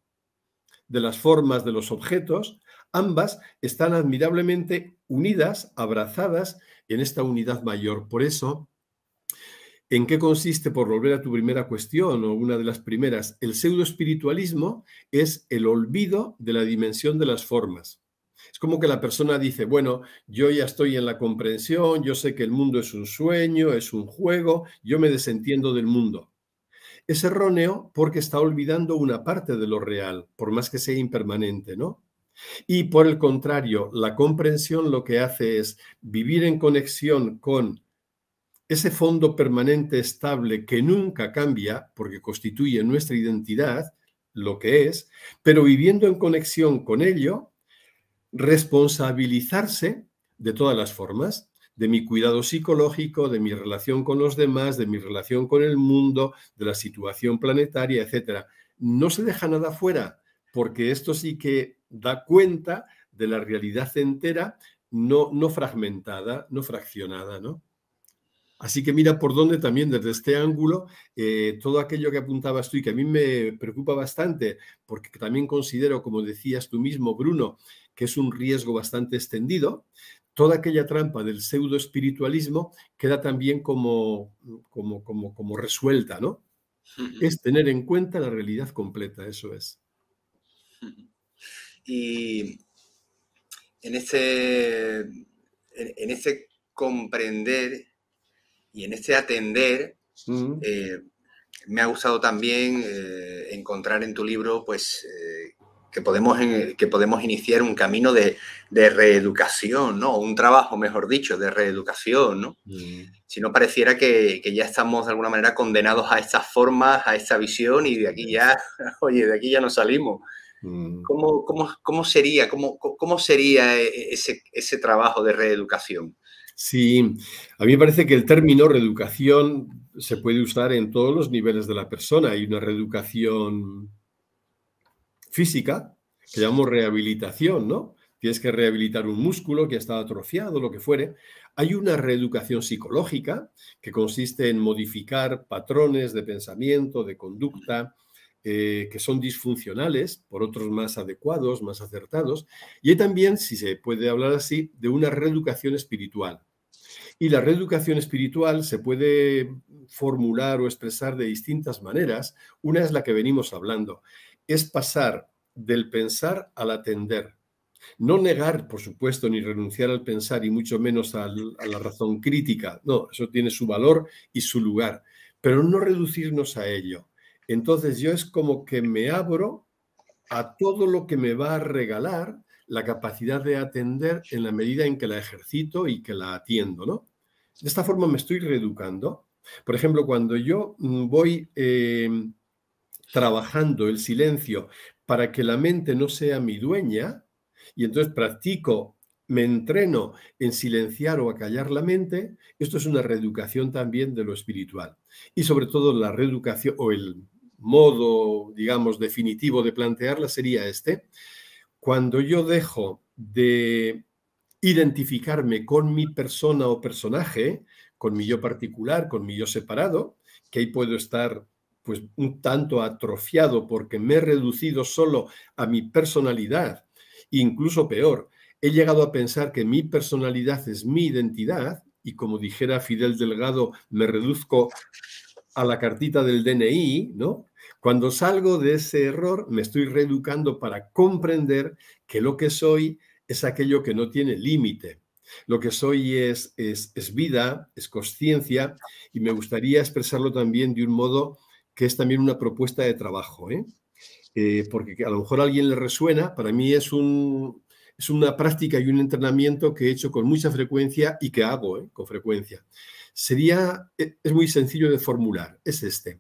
de las formas de los objetos, ambas están admirablemente unidas, abrazadas en esta unidad mayor. Por eso, ¿en qué consiste, por volver a tu primera cuestión o una de las primeras, el pseudoespiritualismo es el olvido de la dimensión de las formas? Es como que la persona dice, bueno, yo ya estoy en la comprensión, yo sé que el mundo es un sueño, es un juego, yo me desentiendo del mundo. Es erróneo porque está olvidando una parte de lo real, por más que sea impermanente, ¿no? Y por el contrario, la comprensión lo que hace es vivir en conexión con ese fondo permanente estable que nunca cambia, porque constituye nuestra identidad, lo que es, pero viviendo en conexión con ello, responsabilizarse de todas las formas, de mi cuidado psicológico, de mi relación con los demás, de mi relación con el mundo, de la situación planetaria, etc. No se deja nada fuera, porque esto sí que da cuenta de la realidad entera, no, no fragmentada, no fraccionada, ¿no? Así que mira por dónde también desde este ángulo eh, todo aquello que apuntabas tú y que a mí me preocupa bastante, porque también considero, como decías tú mismo, Bruno, que es un riesgo bastante extendido, toda aquella trampa del pseudo espiritualismo queda también como, como, como, resuelta, ¿no? Es tener en cuenta la realidad completa, eso es. Y en ese en este comprender y en este atender, eh, me ha gustado también eh, encontrar en tu libro, pues, eh, que, podemos, que podemos iniciar un camino de, reeducación, ¿no? Un trabajo, mejor dicho, de reeducación, Si no pareciera que, ya estamos de alguna manera condenados a estas formas, a esta visión y de aquí ya, <laughs> oye, de aquí ya no salimos. ¿Cómo, cómo, sería, cómo, cómo sería ese, ese trabajo de reeducación? Sí, a mí me parece que el término reeducación se puede usar en todos los niveles de la persona. Hay una reeducación física, que llamamos rehabilitación, ¿no? Tienes que rehabilitar un músculo que ha estado atrofiado, lo que fuere. Hay una reeducación psicológica que consiste en modificar patrones de pensamiento, de conducta, eh, que son disfuncionales por otros más adecuados, más acertados, y hay también, si se puede hablar así, de una reeducación espiritual. Y la reeducación espiritual se puede formular o expresar de distintas maneras. Una es la que venimos hablando, es pasar del pensar al atender. No negar, por supuesto, ni renunciar al pensar y mucho menos a la razón crítica. No, eso tiene su valor y su lugar, pero no reducirnos a ello. Entonces yo es como que me abro a todo lo que me va a regalar la capacidad de atender en la medida en que la ejercito y que la atiendo, ¿no? De esta forma me estoy reeducando. Por ejemplo, cuando yo mm, voy em, trabajando el silencio para que la mente no sea mi dueña, y entonces practico, me entreno en silenciar o acallar la mente, esto es una reeducación también de lo espiritual. Y sobre todo la reeducación o el modo, digamos, definitivo de plantearla sería este. Cuando yo dejo de identificarme con mi persona o personaje, con mi yo particular, con mi yo separado, que ahí puedo estar pues un tanto atrofiado porque me he reducido solo a mi personalidad, incluso peor, he llegado a pensar que mi personalidad es mi identidad y como dijera Fidel Delgado, me reduzco a la cartita del DNI, ¿no? Cuando salgo de ese error, me estoy reeducando para comprender que lo que soy es aquello que no tiene límite. Lo que soy es, es, es vida, es conciencia y me gustaría expresarlo también de un modo que es también una propuesta de trabajo, ¿eh? Eh, porque a lo mejor a alguien le resuena, para mí es, un, es una práctica y un entrenamiento que he hecho con mucha frecuencia y que hago ¿eh? con frecuencia. Sería, e, es muy sencillo de formular, es este.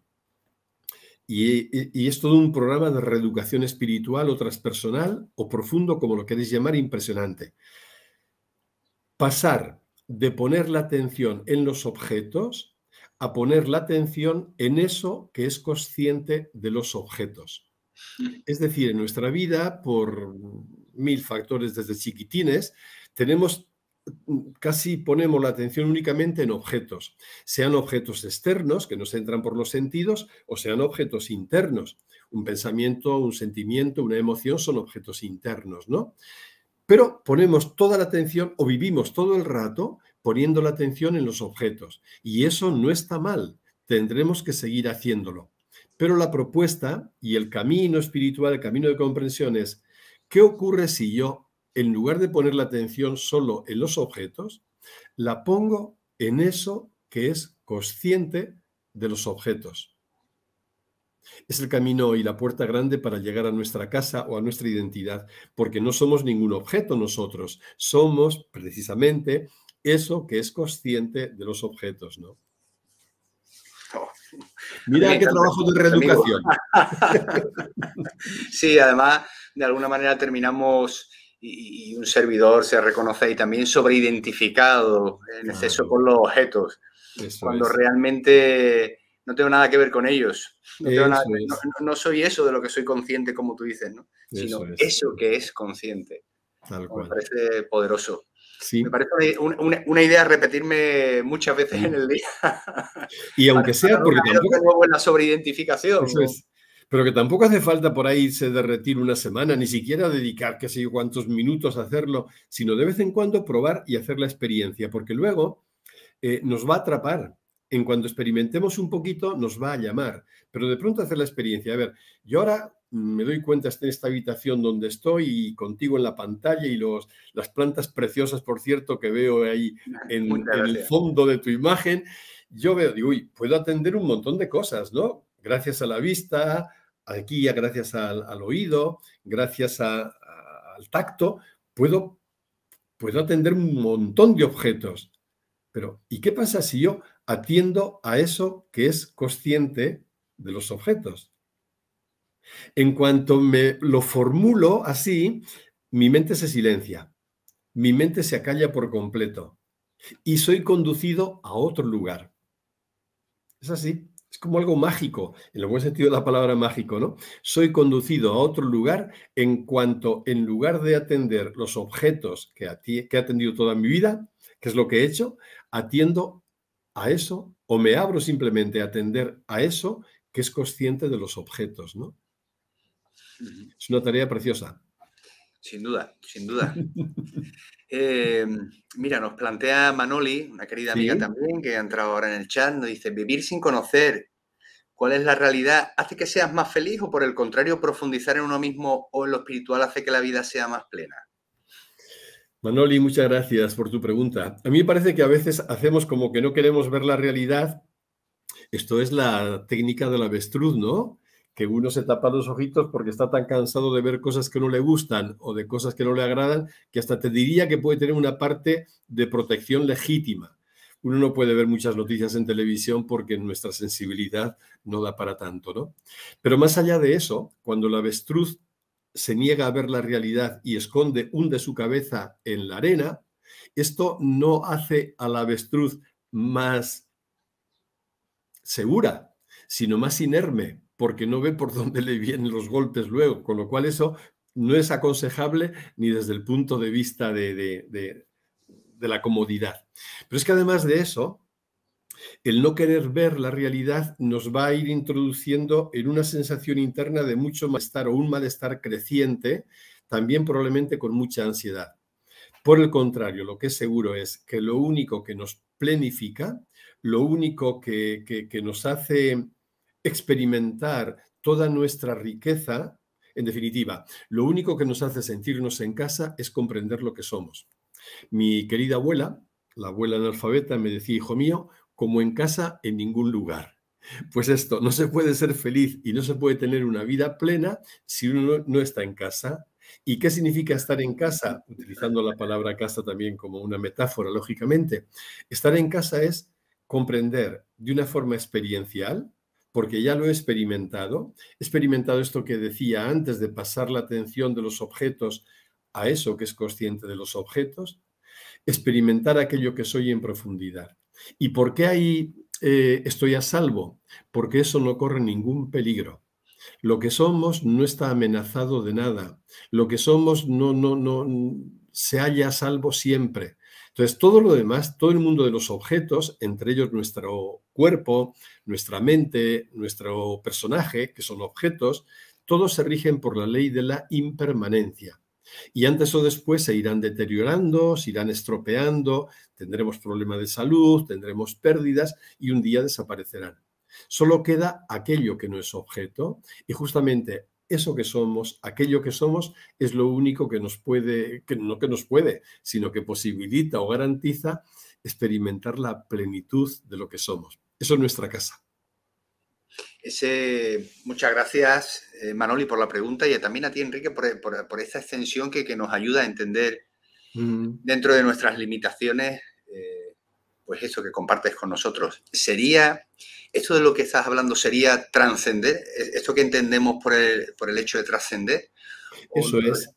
Y, es todo un programa de reeducación espiritual o transpersonal o profundo, como lo queréis llamar, impresionante. Pasar de poner la atención en los objetos a poner la atención en eso que es consciente de los objetos. Es decir, en nuestra vida, por mil factores desde chiquitines, tenemos casi ponemos la atención únicamente en objetos, sean objetos externos que nos entran por los sentidos o sean objetos internos. Un pensamiento, un sentimiento, una emoción son objetos internos, ¿no? Pero ponemos toda la atención o vivimos todo el rato poniendo la atención en los objetos y eso no está mal, tendremos que seguir haciéndolo. Pero la propuesta y el camino espiritual, el camino de comprensión es, ¿qué ocurre si yo en lugar de poner la atención solo en los objetos, la pongo en eso que es consciente de los objetos. Es el camino y la puerta grande para llegar a nuestra casa o a nuestra identidad, porque no somos ningún objeto nosotros, somos precisamente eso que es consciente de los objetos, ¿no? Mira qué trabajo de reeducación. <laughs> sí, además, de alguna manera terminamos y, un servidor se reconoce y también sobreidentificado en exceso con los objetos, cuando realmente no tengo nada que ver con ellos. No, soy eso de lo que soy consciente, como tú dices, ¿no? sino eso, que es consciente. Me parece poderoso. Me parece una, idea repetirme muchas veces en el día. Y aunque sea porque tampoco... la sobreidentificación. Eso pero que tampoco hace falta por ahí se derretir una semana, ni siquiera dedicar qué sé yo cuántos minutos a hacerlo, sino de vez en cuando probar y hacer la experiencia, porque luego eh, nos va a atrapar. En cuanto experimentemos un poquito, nos va a llamar, pero de pronto hacer la experiencia. A ver, yo ahora me doy cuenta, estoy en esta habitación donde estoy y contigo en la pantalla y los, las plantas preciosas, por cierto, que veo ahí en, el fondo de tu imagen. Yo veo, digo, uy, puedo atender un montón de cosas, ¿no? gracias a la vista, aquí ya gracias al, oído, gracias al tacto, puedo, puedo atender un montón de objetos. Pero, ¿y qué pasa si yo atiendo a eso que es consciente de los objetos? En cuanto me lo formulo así, mi mente se silencia, mi mente se acalla por completo y soy conducido a otro lugar. Es así. Es como algo mágico, en el buen sentido de la palabra mágico, ¿no? Soy conducido a otro lugar en cuanto, en lugar de atender los objetos que, he atendido toda mi vida, que es lo que he hecho, atiendo a eso o me abro simplemente a atender a eso que es consciente de los objetos, ¿no? Es una tarea preciosa. Sin duda, sin duda. <laughs> Eh, mira, nos plantea Manoli, una querida amiga también, que ha entrado ahora en el chat, nos dice, vivir sin conocer cuál es la realidad hace que seas más feliz o por el contrario, profundizar en uno mismo o en lo espiritual hace que la vida sea más plena. Manoli, muchas gracias por tu pregunta. A mí me parece que a veces hacemos como que no queremos ver la realidad. Esto es la técnica del avestruz, ¿no? que uno se tapa los ojitos porque está tan cansado de ver cosas que no le gustan o de cosas que no le agradan, que hasta te diría que puede tener una parte de protección legítima. Uno no puede ver muchas noticias en televisión porque nuestra sensibilidad no da para tanto, ¿no? Pero más allá de eso, cuando la avestruz se niega a ver la realidad y esconde, un de su cabeza en la arena, esto no hace a la avestruz más segura, sino más inerme, porque no ve por <laughs> dónde le vienen los golpes luego, con lo cual eso no es aconsejable ni desde el punto de vista de, la comodidad. Pero es que además de eso, el no querer ver la realidad nos va a ir introduciendo en una sensación interna de mucho malestar o un malestar creciente, también probablemente con mucha ansiedad. Por el contrario, lo que es seguro es que lo único que nos plenifica, lo único que, que nos hace experimentar toda nuestra riqueza, en definitiva, lo único que nos hace sentirnos en casa es comprender lo que somos. Mi querida abuela, la abuela analfabeta, me decía, hijo mío, como en casa, en ningún lugar. Pues esto, no se puede ser feliz y no se puede tener una vida plena si uno no está en casa. ¿Y qué significa estar en casa? Utilizando la palabra casa también como una metáfora, lógicamente. Estar en casa es comprender de una forma experiencial, porque ya lo he experimentado. He experimentado esto que decía antes de pasar la atención de los objetos a eso que es consciente de los objetos, experimentar aquello que soy en profundidad. ¿Y por qué ahí eh, estoy a salvo? Porque eso no corre ningún peligro. Lo que somos no está amenazado de nada. Lo que somos no, no, no se halla a salvo siempre. Entonces, todo lo demás, todo el mundo de los objetos, entre ellos nuestro cuerpo, nuestra mente, nuestro personaje, que son objetos, todos se rigen por la ley de la impermanencia. Y antes o después se irán deteriorando, se irán estropeando, tendremos problemas de salud, tendremos pérdidas y un día desaparecerán. Solo queda aquello que no es objeto y justamente eso que somos, aquello que somos, es lo único que nos puede, que no que nos puede, sino que posibilita o garantiza experimentar la plenitud de lo que somos. Eso es nuestra casa. Ese, muchas gracias, eh, Manoli, por la pregunta y también a ti, Enrique, por, por, esta extensión que, nos ayuda a entender mm. dentro de nuestras limitaciones. Eh, pues eso que compartes con nosotros. ¿Sería, esto de lo que estás hablando, sería trascender? E-, ¿Esto que entendemos por el, hecho de trascender? Eso es.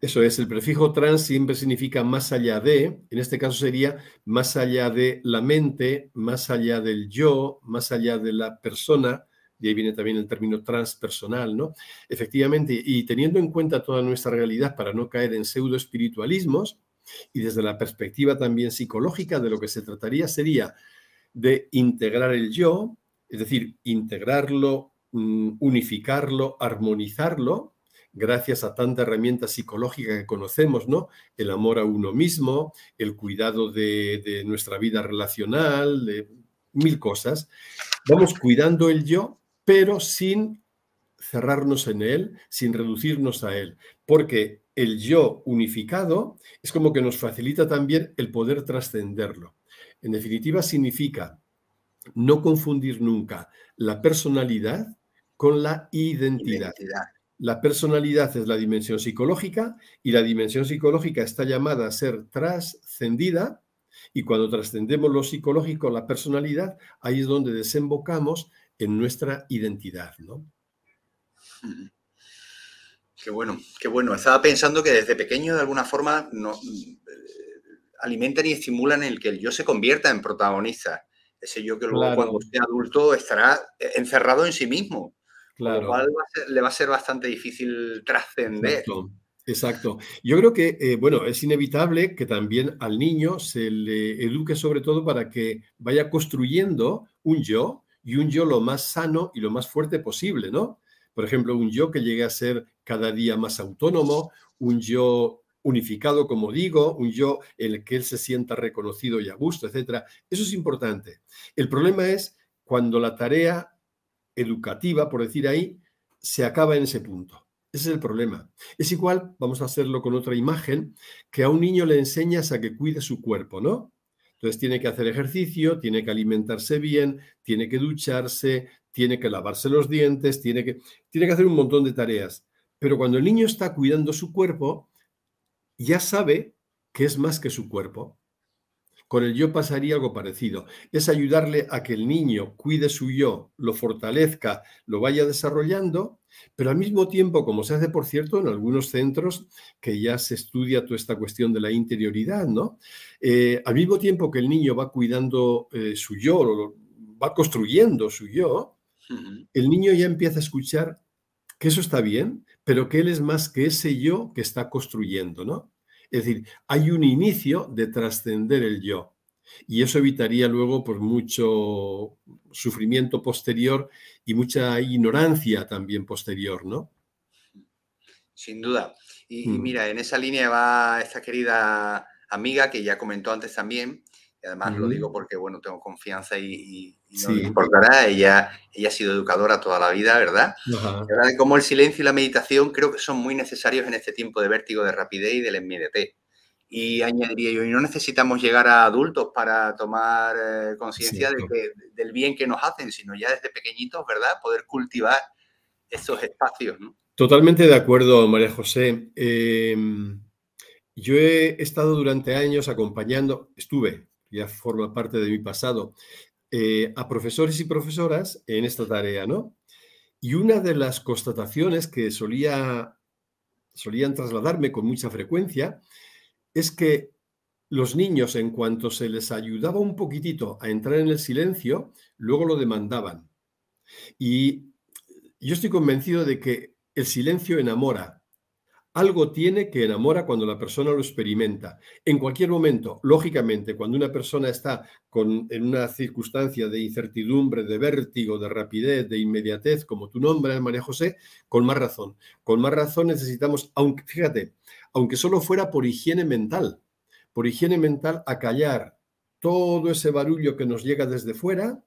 Eso es, el prefijo trans siempre significa más allá de, en este caso sería más allá de la mente, más allá del yo, más allá de la persona, y ahí viene también el término transpersonal, ¿no? Efectivamente, y teniendo en cuenta toda nuestra realidad para no caer en pseudo espiritualismos, y desde la perspectiva también psicológica, de lo que se trataría sería de integrar el yo, es decir, integrarlo, mm, unificarlo, armonizarlo, gracias a tanta herramienta psicológica que conocemos, ¿no? El amor a uno mismo, el cuidado de, de nuestra vida relacional, de mil cosas. Vamos cuidando el yo, pero sin cerrarnos en Él sin reducirnos a Él, porque el yo unificado es como que nos facilita también el poder trascenderlo. En definitiva, significa no confundir nunca la personalidad con la identidad. La personalidad es la dimensión psicológica y la dimensión psicológica está llamada a ser trascendida y cuando trascendemos lo psicológico, la personalidad, ahí es donde desembocamos en nuestra identidad, ¿no? <laughs> Qué bueno, qué bueno. Estaba pensando que desde pequeño, de alguna forma, no, eh, alimentan y estimulan el que el yo se convierta en protagonista. Ese yo que luego cuando sea adulto estará eh, encerrado en sí mismo. Lo cual le va a ser bastante difícil trascender. Exacto. Yo creo que, eh, bueno, es inevitable que también al niño se le eduque sobre todo para que vaya construyendo un yo y un yo lo más sano y lo más fuerte posible, ¿no? Por ejemplo, un yo que llegue a ser cada día más autónomo, un yo unificado, como digo, un yo en el que él se sienta reconocido y a gusto, etc. Eso es importante. El problema es cuando la tarea educativa, por decir ahí, se acaba en ese punto. Ese es el problema. Es igual, vamos a hacerlo con otra imagen, que a un niño le enseñas a que cuide su cuerpo, ¿no? Entonces tiene que hacer ejercicio, tiene que alimentarse bien, tiene que ducharse, tiene que lavarse los dientes, tiene que, tiene que hacer un montón de tareas. Pero cuando el niño está cuidando su cuerpo, ya sabe que es más que su cuerpo. Con el yo pasaría algo parecido. Es ayudarle a que el niño cuide su yo, lo fortalezca, lo vaya desarrollando, pero al mismo tiempo, como se hace, por cierto, en algunos centros que ya se estudia toda esta cuestión de la interioridad, ¿no? Eh, al mismo tiempo que el niño va cuidando eh, su yo, va construyendo su yo, el niño ya empieza a escuchar que eso está bien, pero que él es más que ese yo que está construyendo, ¿no? Es decir, hay un inicio de trascender el yo. Y eso evitaría luego pues, mucho sufrimiento posterior y mucha ignorancia también posterior, ¿no? Sin duda. Y, mm. mira, en esa línea va esta querida amiga que ya comentó antes también, y además lo digo porque, bueno, tengo confianza y no importará, ella, ella ha sido educadora toda la vida, ¿verdad? como el silencio y la meditación creo que son muy necesarios en este tiempo de vértigo, de rapidez y del MDT. Y añadiría yo, y no necesitamos llegar a adultos para tomar eh, conciencia del bien que nos hacen, sino ya desde pequeñitos, ¿verdad? Poder cultivar estos espacios, Totalmente de acuerdo, María José. Em, yo he estado durante años acompañando, estuve, ya forma parte de mi pasado, eh, a profesores y profesoras en esta tarea, ¿no? Y una de las constataciones que solía, solían trasladarme con mucha frecuencia es que los niños, en cuanto se les ayudaba un poquitito a entrar en el silencio, luego lo demandaban. Y yo estoy convencido de que el silencio enamora, algo tiene que enamora cuando la persona lo experimenta. En cualquier momento, lógicamente, cuando una persona está en una circunstancia de incertidumbre, de vértigo, de rapidez, de inmediatez, como nombre nombre, María José, con más razón. Con más razón necesitamos, aunque, fíjate, aunque solo fuera por higiene mental, por higiene mental acallar todo ese barullo que nos llega desde fuera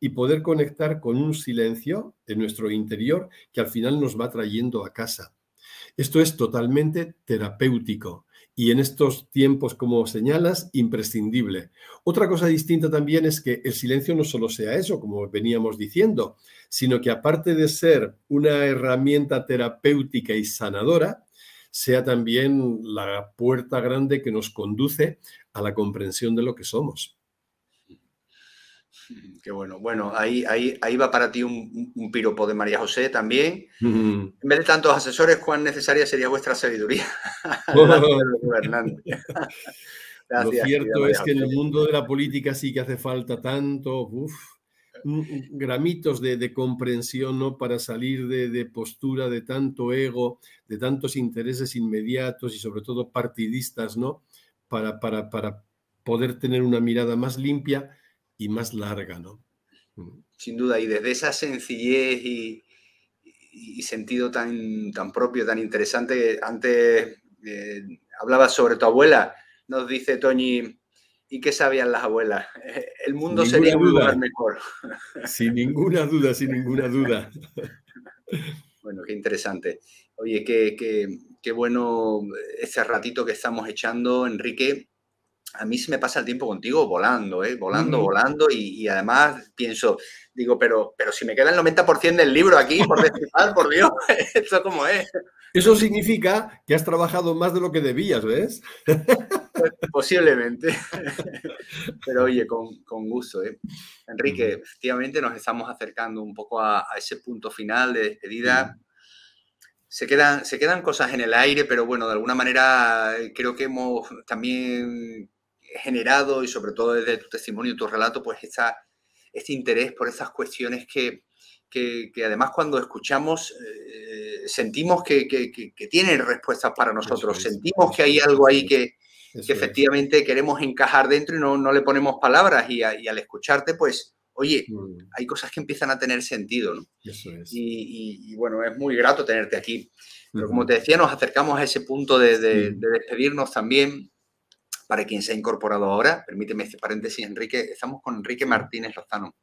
y poder conectar con un silencio en nuestro interior que al final nos va trayendo a casa. Esto es totalmente terapéutico y en estos tiempos, como señalas, imprescindible. Otra cosa distinta también es que el silencio no solo sea eso, como veníamos diciendo, sino que aparte de ser una herramienta terapéutica y sanadora, sea también la puerta grande que nos conduce a la comprensión de lo que somos. <laughs> Qué bueno. Bueno, ahí, va para ti un, piropo de María José también. En vez de tantos asesores, ¿cuán necesaria sería vuestra sabiduría? <laughs> <laughs> Lo cierto es que en el mundo de la política sí que hace falta tanto, gramitos de, de, comprensión ¿no? para salir de, de, postura de tanto ego, de tantos intereses inmediatos y sobre todo partidistas, ¿no? para poder tener una mirada más limpia y más larga, ¿no? Mm. Sin duda, y desde esa sencillez y, sentido tan, tan propio, tan interesante, antes eh, hablabas sobre tu abuela, nos dice Toñi, ¿y qué sabían las abuelas? <laughs> El mundo sería un mejor. <laughs> Sin ninguna duda, sin ninguna duda. <laughs> Bueno, qué interesante. Oye, qué, qué, qué bueno este ratito que estamos echando, Enrique a mí se me pasa el tiempo contigo volando, ¿eh? volando, volando, y, además pienso, digo, pero, pero si me queda el 90% del libro aquí, por decimar, <laughs> por Dios, <laughs> esto como es. Eso significa que has trabajado más de lo que debías, ¿ves? <laughs> Posiblemente. Pero oye, con, gusto, ¿eh? Enrique, efectivamente nos estamos acercando un poco a, ese punto final de despedida. Se quedan, se quedan cosas en el aire, pero bueno, de alguna manera eh, creo que hemos también generado y sobre todo desde tu testimonio y tu relato, pues este interés por esas cuestiones que, que, además cuando escuchamos eh, sentimos que, que, tienen respuestas para nosotros, sentimos que hay algo ahí que, efectivamente queremos encajar dentro y no, no le ponemos palabras y, al escucharte pues oye, mm. hay cosas que empiezan a tener sentido, y, bueno, es muy grato tenerte aquí. Pero como te decía, nos acercamos a ese punto de despedirnos también para quien se ha incorporado ahora, permíteme este paréntesis, Enrique, estamos con Enrique Martínez Lozano,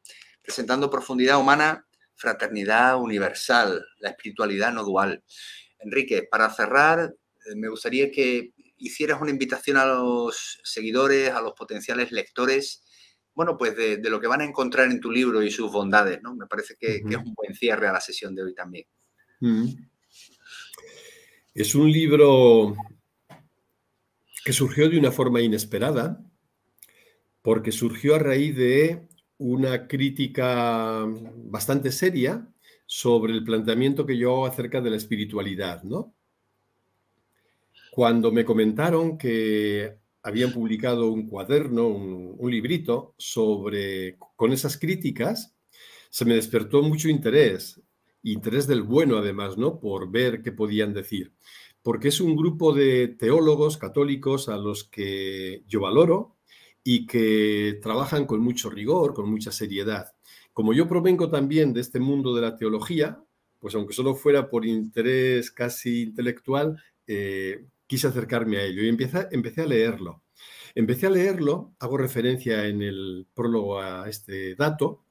presentando Profundidad Humana, Fraternidad Universal, la espiritualidad no dual. Enrique, para cerrar, eh, me gustaría que hicieras una invitación a los seguidores, a los potenciales lectores, bueno, pues de, lo que van a encontrar en tu libro y sus bondades, ¿no? Me parece que, es un buen cierre a la sesión de hoy también. Es un libro que surgió de una forma inesperada, porque surgió a raíz de una crítica bastante seria sobre el planteamiento que yo hago acerca de la espiritualidad, ¿no? Cuando me comentaron que habían publicado un cuaderno, un, librito sobre con esas críticas, se me despertó mucho interés, interés del bueno además, ¿no? Por ver qué podían decir porque es un grupo de teólogos católicos a los que yo valoro y que trabajan con mucho rigor, con mucha seriedad. Como yo provengo también de este mundo de la teología, pues aunque solo fuera por interés casi intelectual, eh, quise acercarme a ello y empecé a leerlo. Empecé a leerlo, hago referencia en el prólogo a este dato,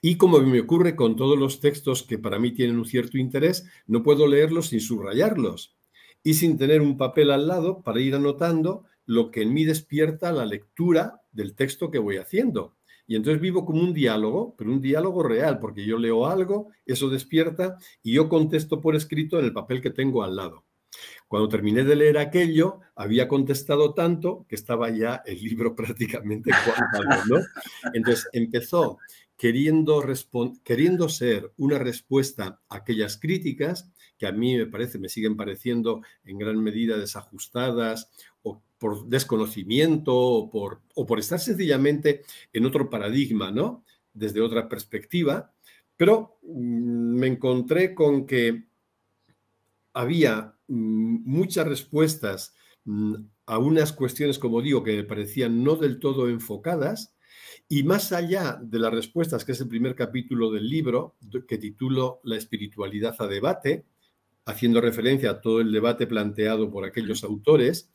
y como me ocurre con todos los textos que para mí tienen un cierto interés, no puedo leerlos sin subrayarlos y sin tener un papel al lado para ir anotando lo que en mí despierta la lectura del texto que voy haciendo. Y entonces vivo como un diálogo, pero un diálogo real, porque yo leo algo, eso despierta y yo contesto por escrito en el papel que tengo al lado. Cuando terminé de leer aquello, había contestado tanto que estaba ya el libro <laughs> prácticamente cuadrado, Entonces empezó queriendo, queriendo ser una respuesta a aquellas críticas que a mí me parece, me siguen pareciendo en gran medida desajustadas o por desconocimiento o por, o por estar sencillamente en otro paradigma, ¿no? Desde otra perspectiva. Pero mm, me encontré con que había mm, muchas respuestas mm, a unas cuestiones, como digo, que me parecían no del todo enfocadas, y más allá de las respuestas, que es el primer capítulo del libro, que titulo La espiritualidad a debate, haciendo referencia a todo el debate planteado por aquellos autores,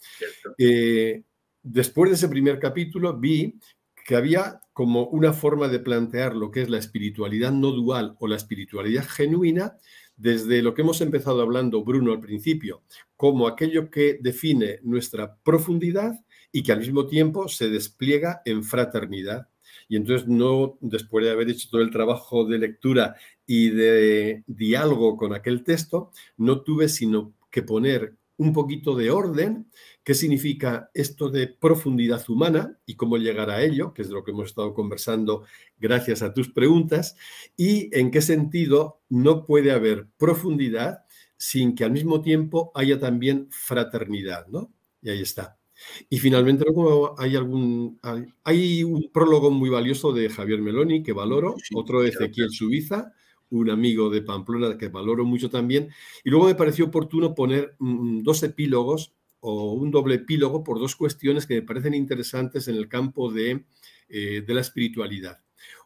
eh, después de ese primer capítulo vi que había como una forma de plantear lo que es la espiritualidad no dual o la espiritualidad genuina desde lo que hemos empezado hablando, Bruno, al principio, como aquello que define nuestra profundidad y que al mismo tiempo se despliega en fraternidad. Y entonces no, después de haber hecho todo el trabajo de lectura y de diálogo con aquel texto, no tuve sino que poner un poquito de orden, qué significa esto de profundidad humana y cómo llegar a ello, que es de lo que hemos estado conversando gracias a tus preguntas, y en qué sentido no puede haber profundidad sin que al mismo tiempo haya también fraternidad, ¿no? Y ahí está. Y finalmente, hay, algún, hay, un prólogo muy valioso de Javier Meloni que valoro, otro de Ezequiel Subiza, un amigo de Pamplona que valoro mucho también. Y luego me pareció oportuno poner mm, mm, dos epílogos o un doble epílogo por dos cuestiones que me parecen interesantes en el campo de, eh, la espiritualidad.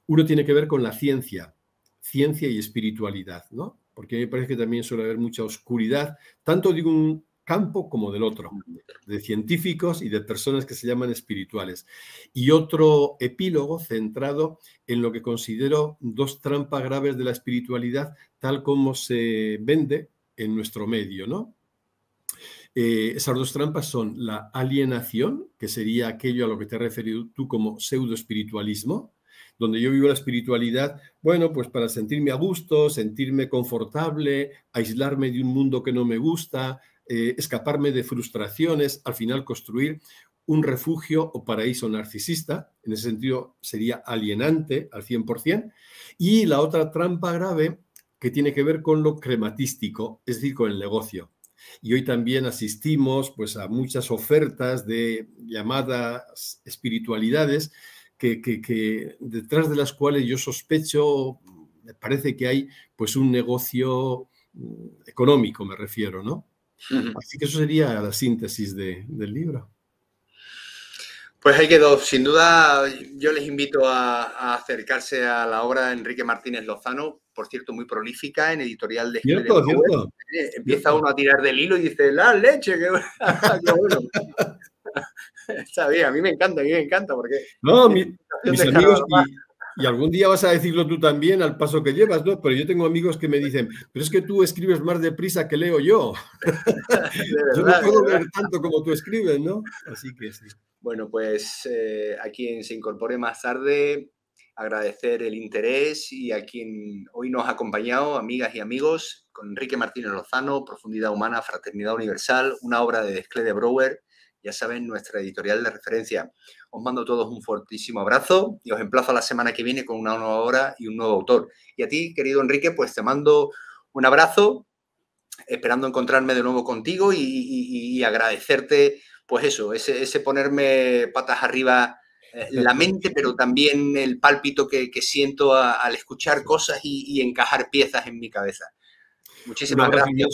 Uno tiene que ver con la ciencia, ciencia y espiritualidad, ¿no? Porque me parece que también suele haber mucha oscuridad, tanto de un campo como del otro, de científicos y de personas que se llaman espirituales. Y otro epílogo centrado en lo que considero dos trampas graves de la espiritualidad, tal como se vende en nuestro medio, ¿no? Eh, esas dos trampas son la alienación, que sería aquello a lo que te has referido tú como pseudoespiritualismo, donde yo vivo la espiritualidad, bueno, pues para sentirme a gusto, sentirme confortable, aislarme de un mundo que no me gusta, eh, escaparme de frustraciones, al final construir un refugio o paraíso narcisista, en ese sentido sería alienante al 100%, y la otra trampa grave que tiene que ver con lo crematístico, es decir, con el negocio. Y hoy también asistimos pues, a muchas ofertas de llamadas espiritualidades detrás de las cuales yo sospecho, me parece que hay pues, un negocio mm, económico, me refiero, ¿no? Así que eso sería la síntesis del libro. Pues ahí quedó. Sin duda, yo les invito a, acercarse a la obra de Enrique Martínez Lozano, por cierto, muy prolífica en editorial de cierto, eh, Empieza uno a tirar del hilo y dice, la leche, qué, <laughs> bueno. <laughs> a mí me encanta, a mí me encanta porque... No, mis amigos... Y algún día vas a decirlo tú también al paso que llevas, ¿no? Pero yo tengo amigos que me dicen, pero es que tú escribes más deprisa que leo yo. <laughs> yo no puedo leer tanto como tú escribes, ¿no? Así que sí. Bueno, pues eh, a quien se incorpore más tarde, agradecer el interés y a quien hoy nos ha acompañado, amigas y amigos, con Enrique Martínez Lozano, Profundidad Humana, Fraternidad Universal, una obra de Desclé de Brouwer ya saben, nuestra editorial de referencia. Os mando a todos un fortísimo abrazo y os emplazo a la semana que viene con una nueva hora y un nuevo autor. Y a ti, querido Enrique, pues te mando un abrazo, esperando encontrarme de nuevo contigo y, agradecerte, pues eso, ese, ponerme patas arriba eh, la <laughs> mente, pero también el pálpito que, siento al escuchar cosas y, encajar piezas en mi cabeza. Muchísimas gracias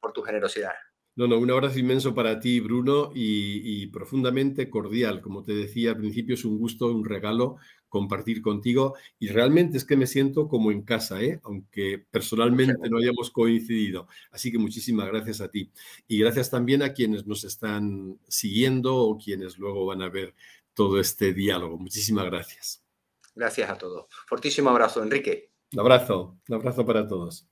por tu generosidad. No, no, un abrazo inmenso para ti, Bruno, y, profundamente cordial. Como te decía al principio, es un gusto, un regalo compartir contigo. Y realmente es que me siento como en casa, ¿eh? aunque personalmente no hayamos coincidido. Así que muchísimas gracias a ti. Y gracias también a quienes nos están siguiendo o quienes luego van a ver todo este diálogo. Muchísimas gracias. Gracias a todos. Fortísimo abrazo, Enrique. Un abrazo, un abrazo para todos.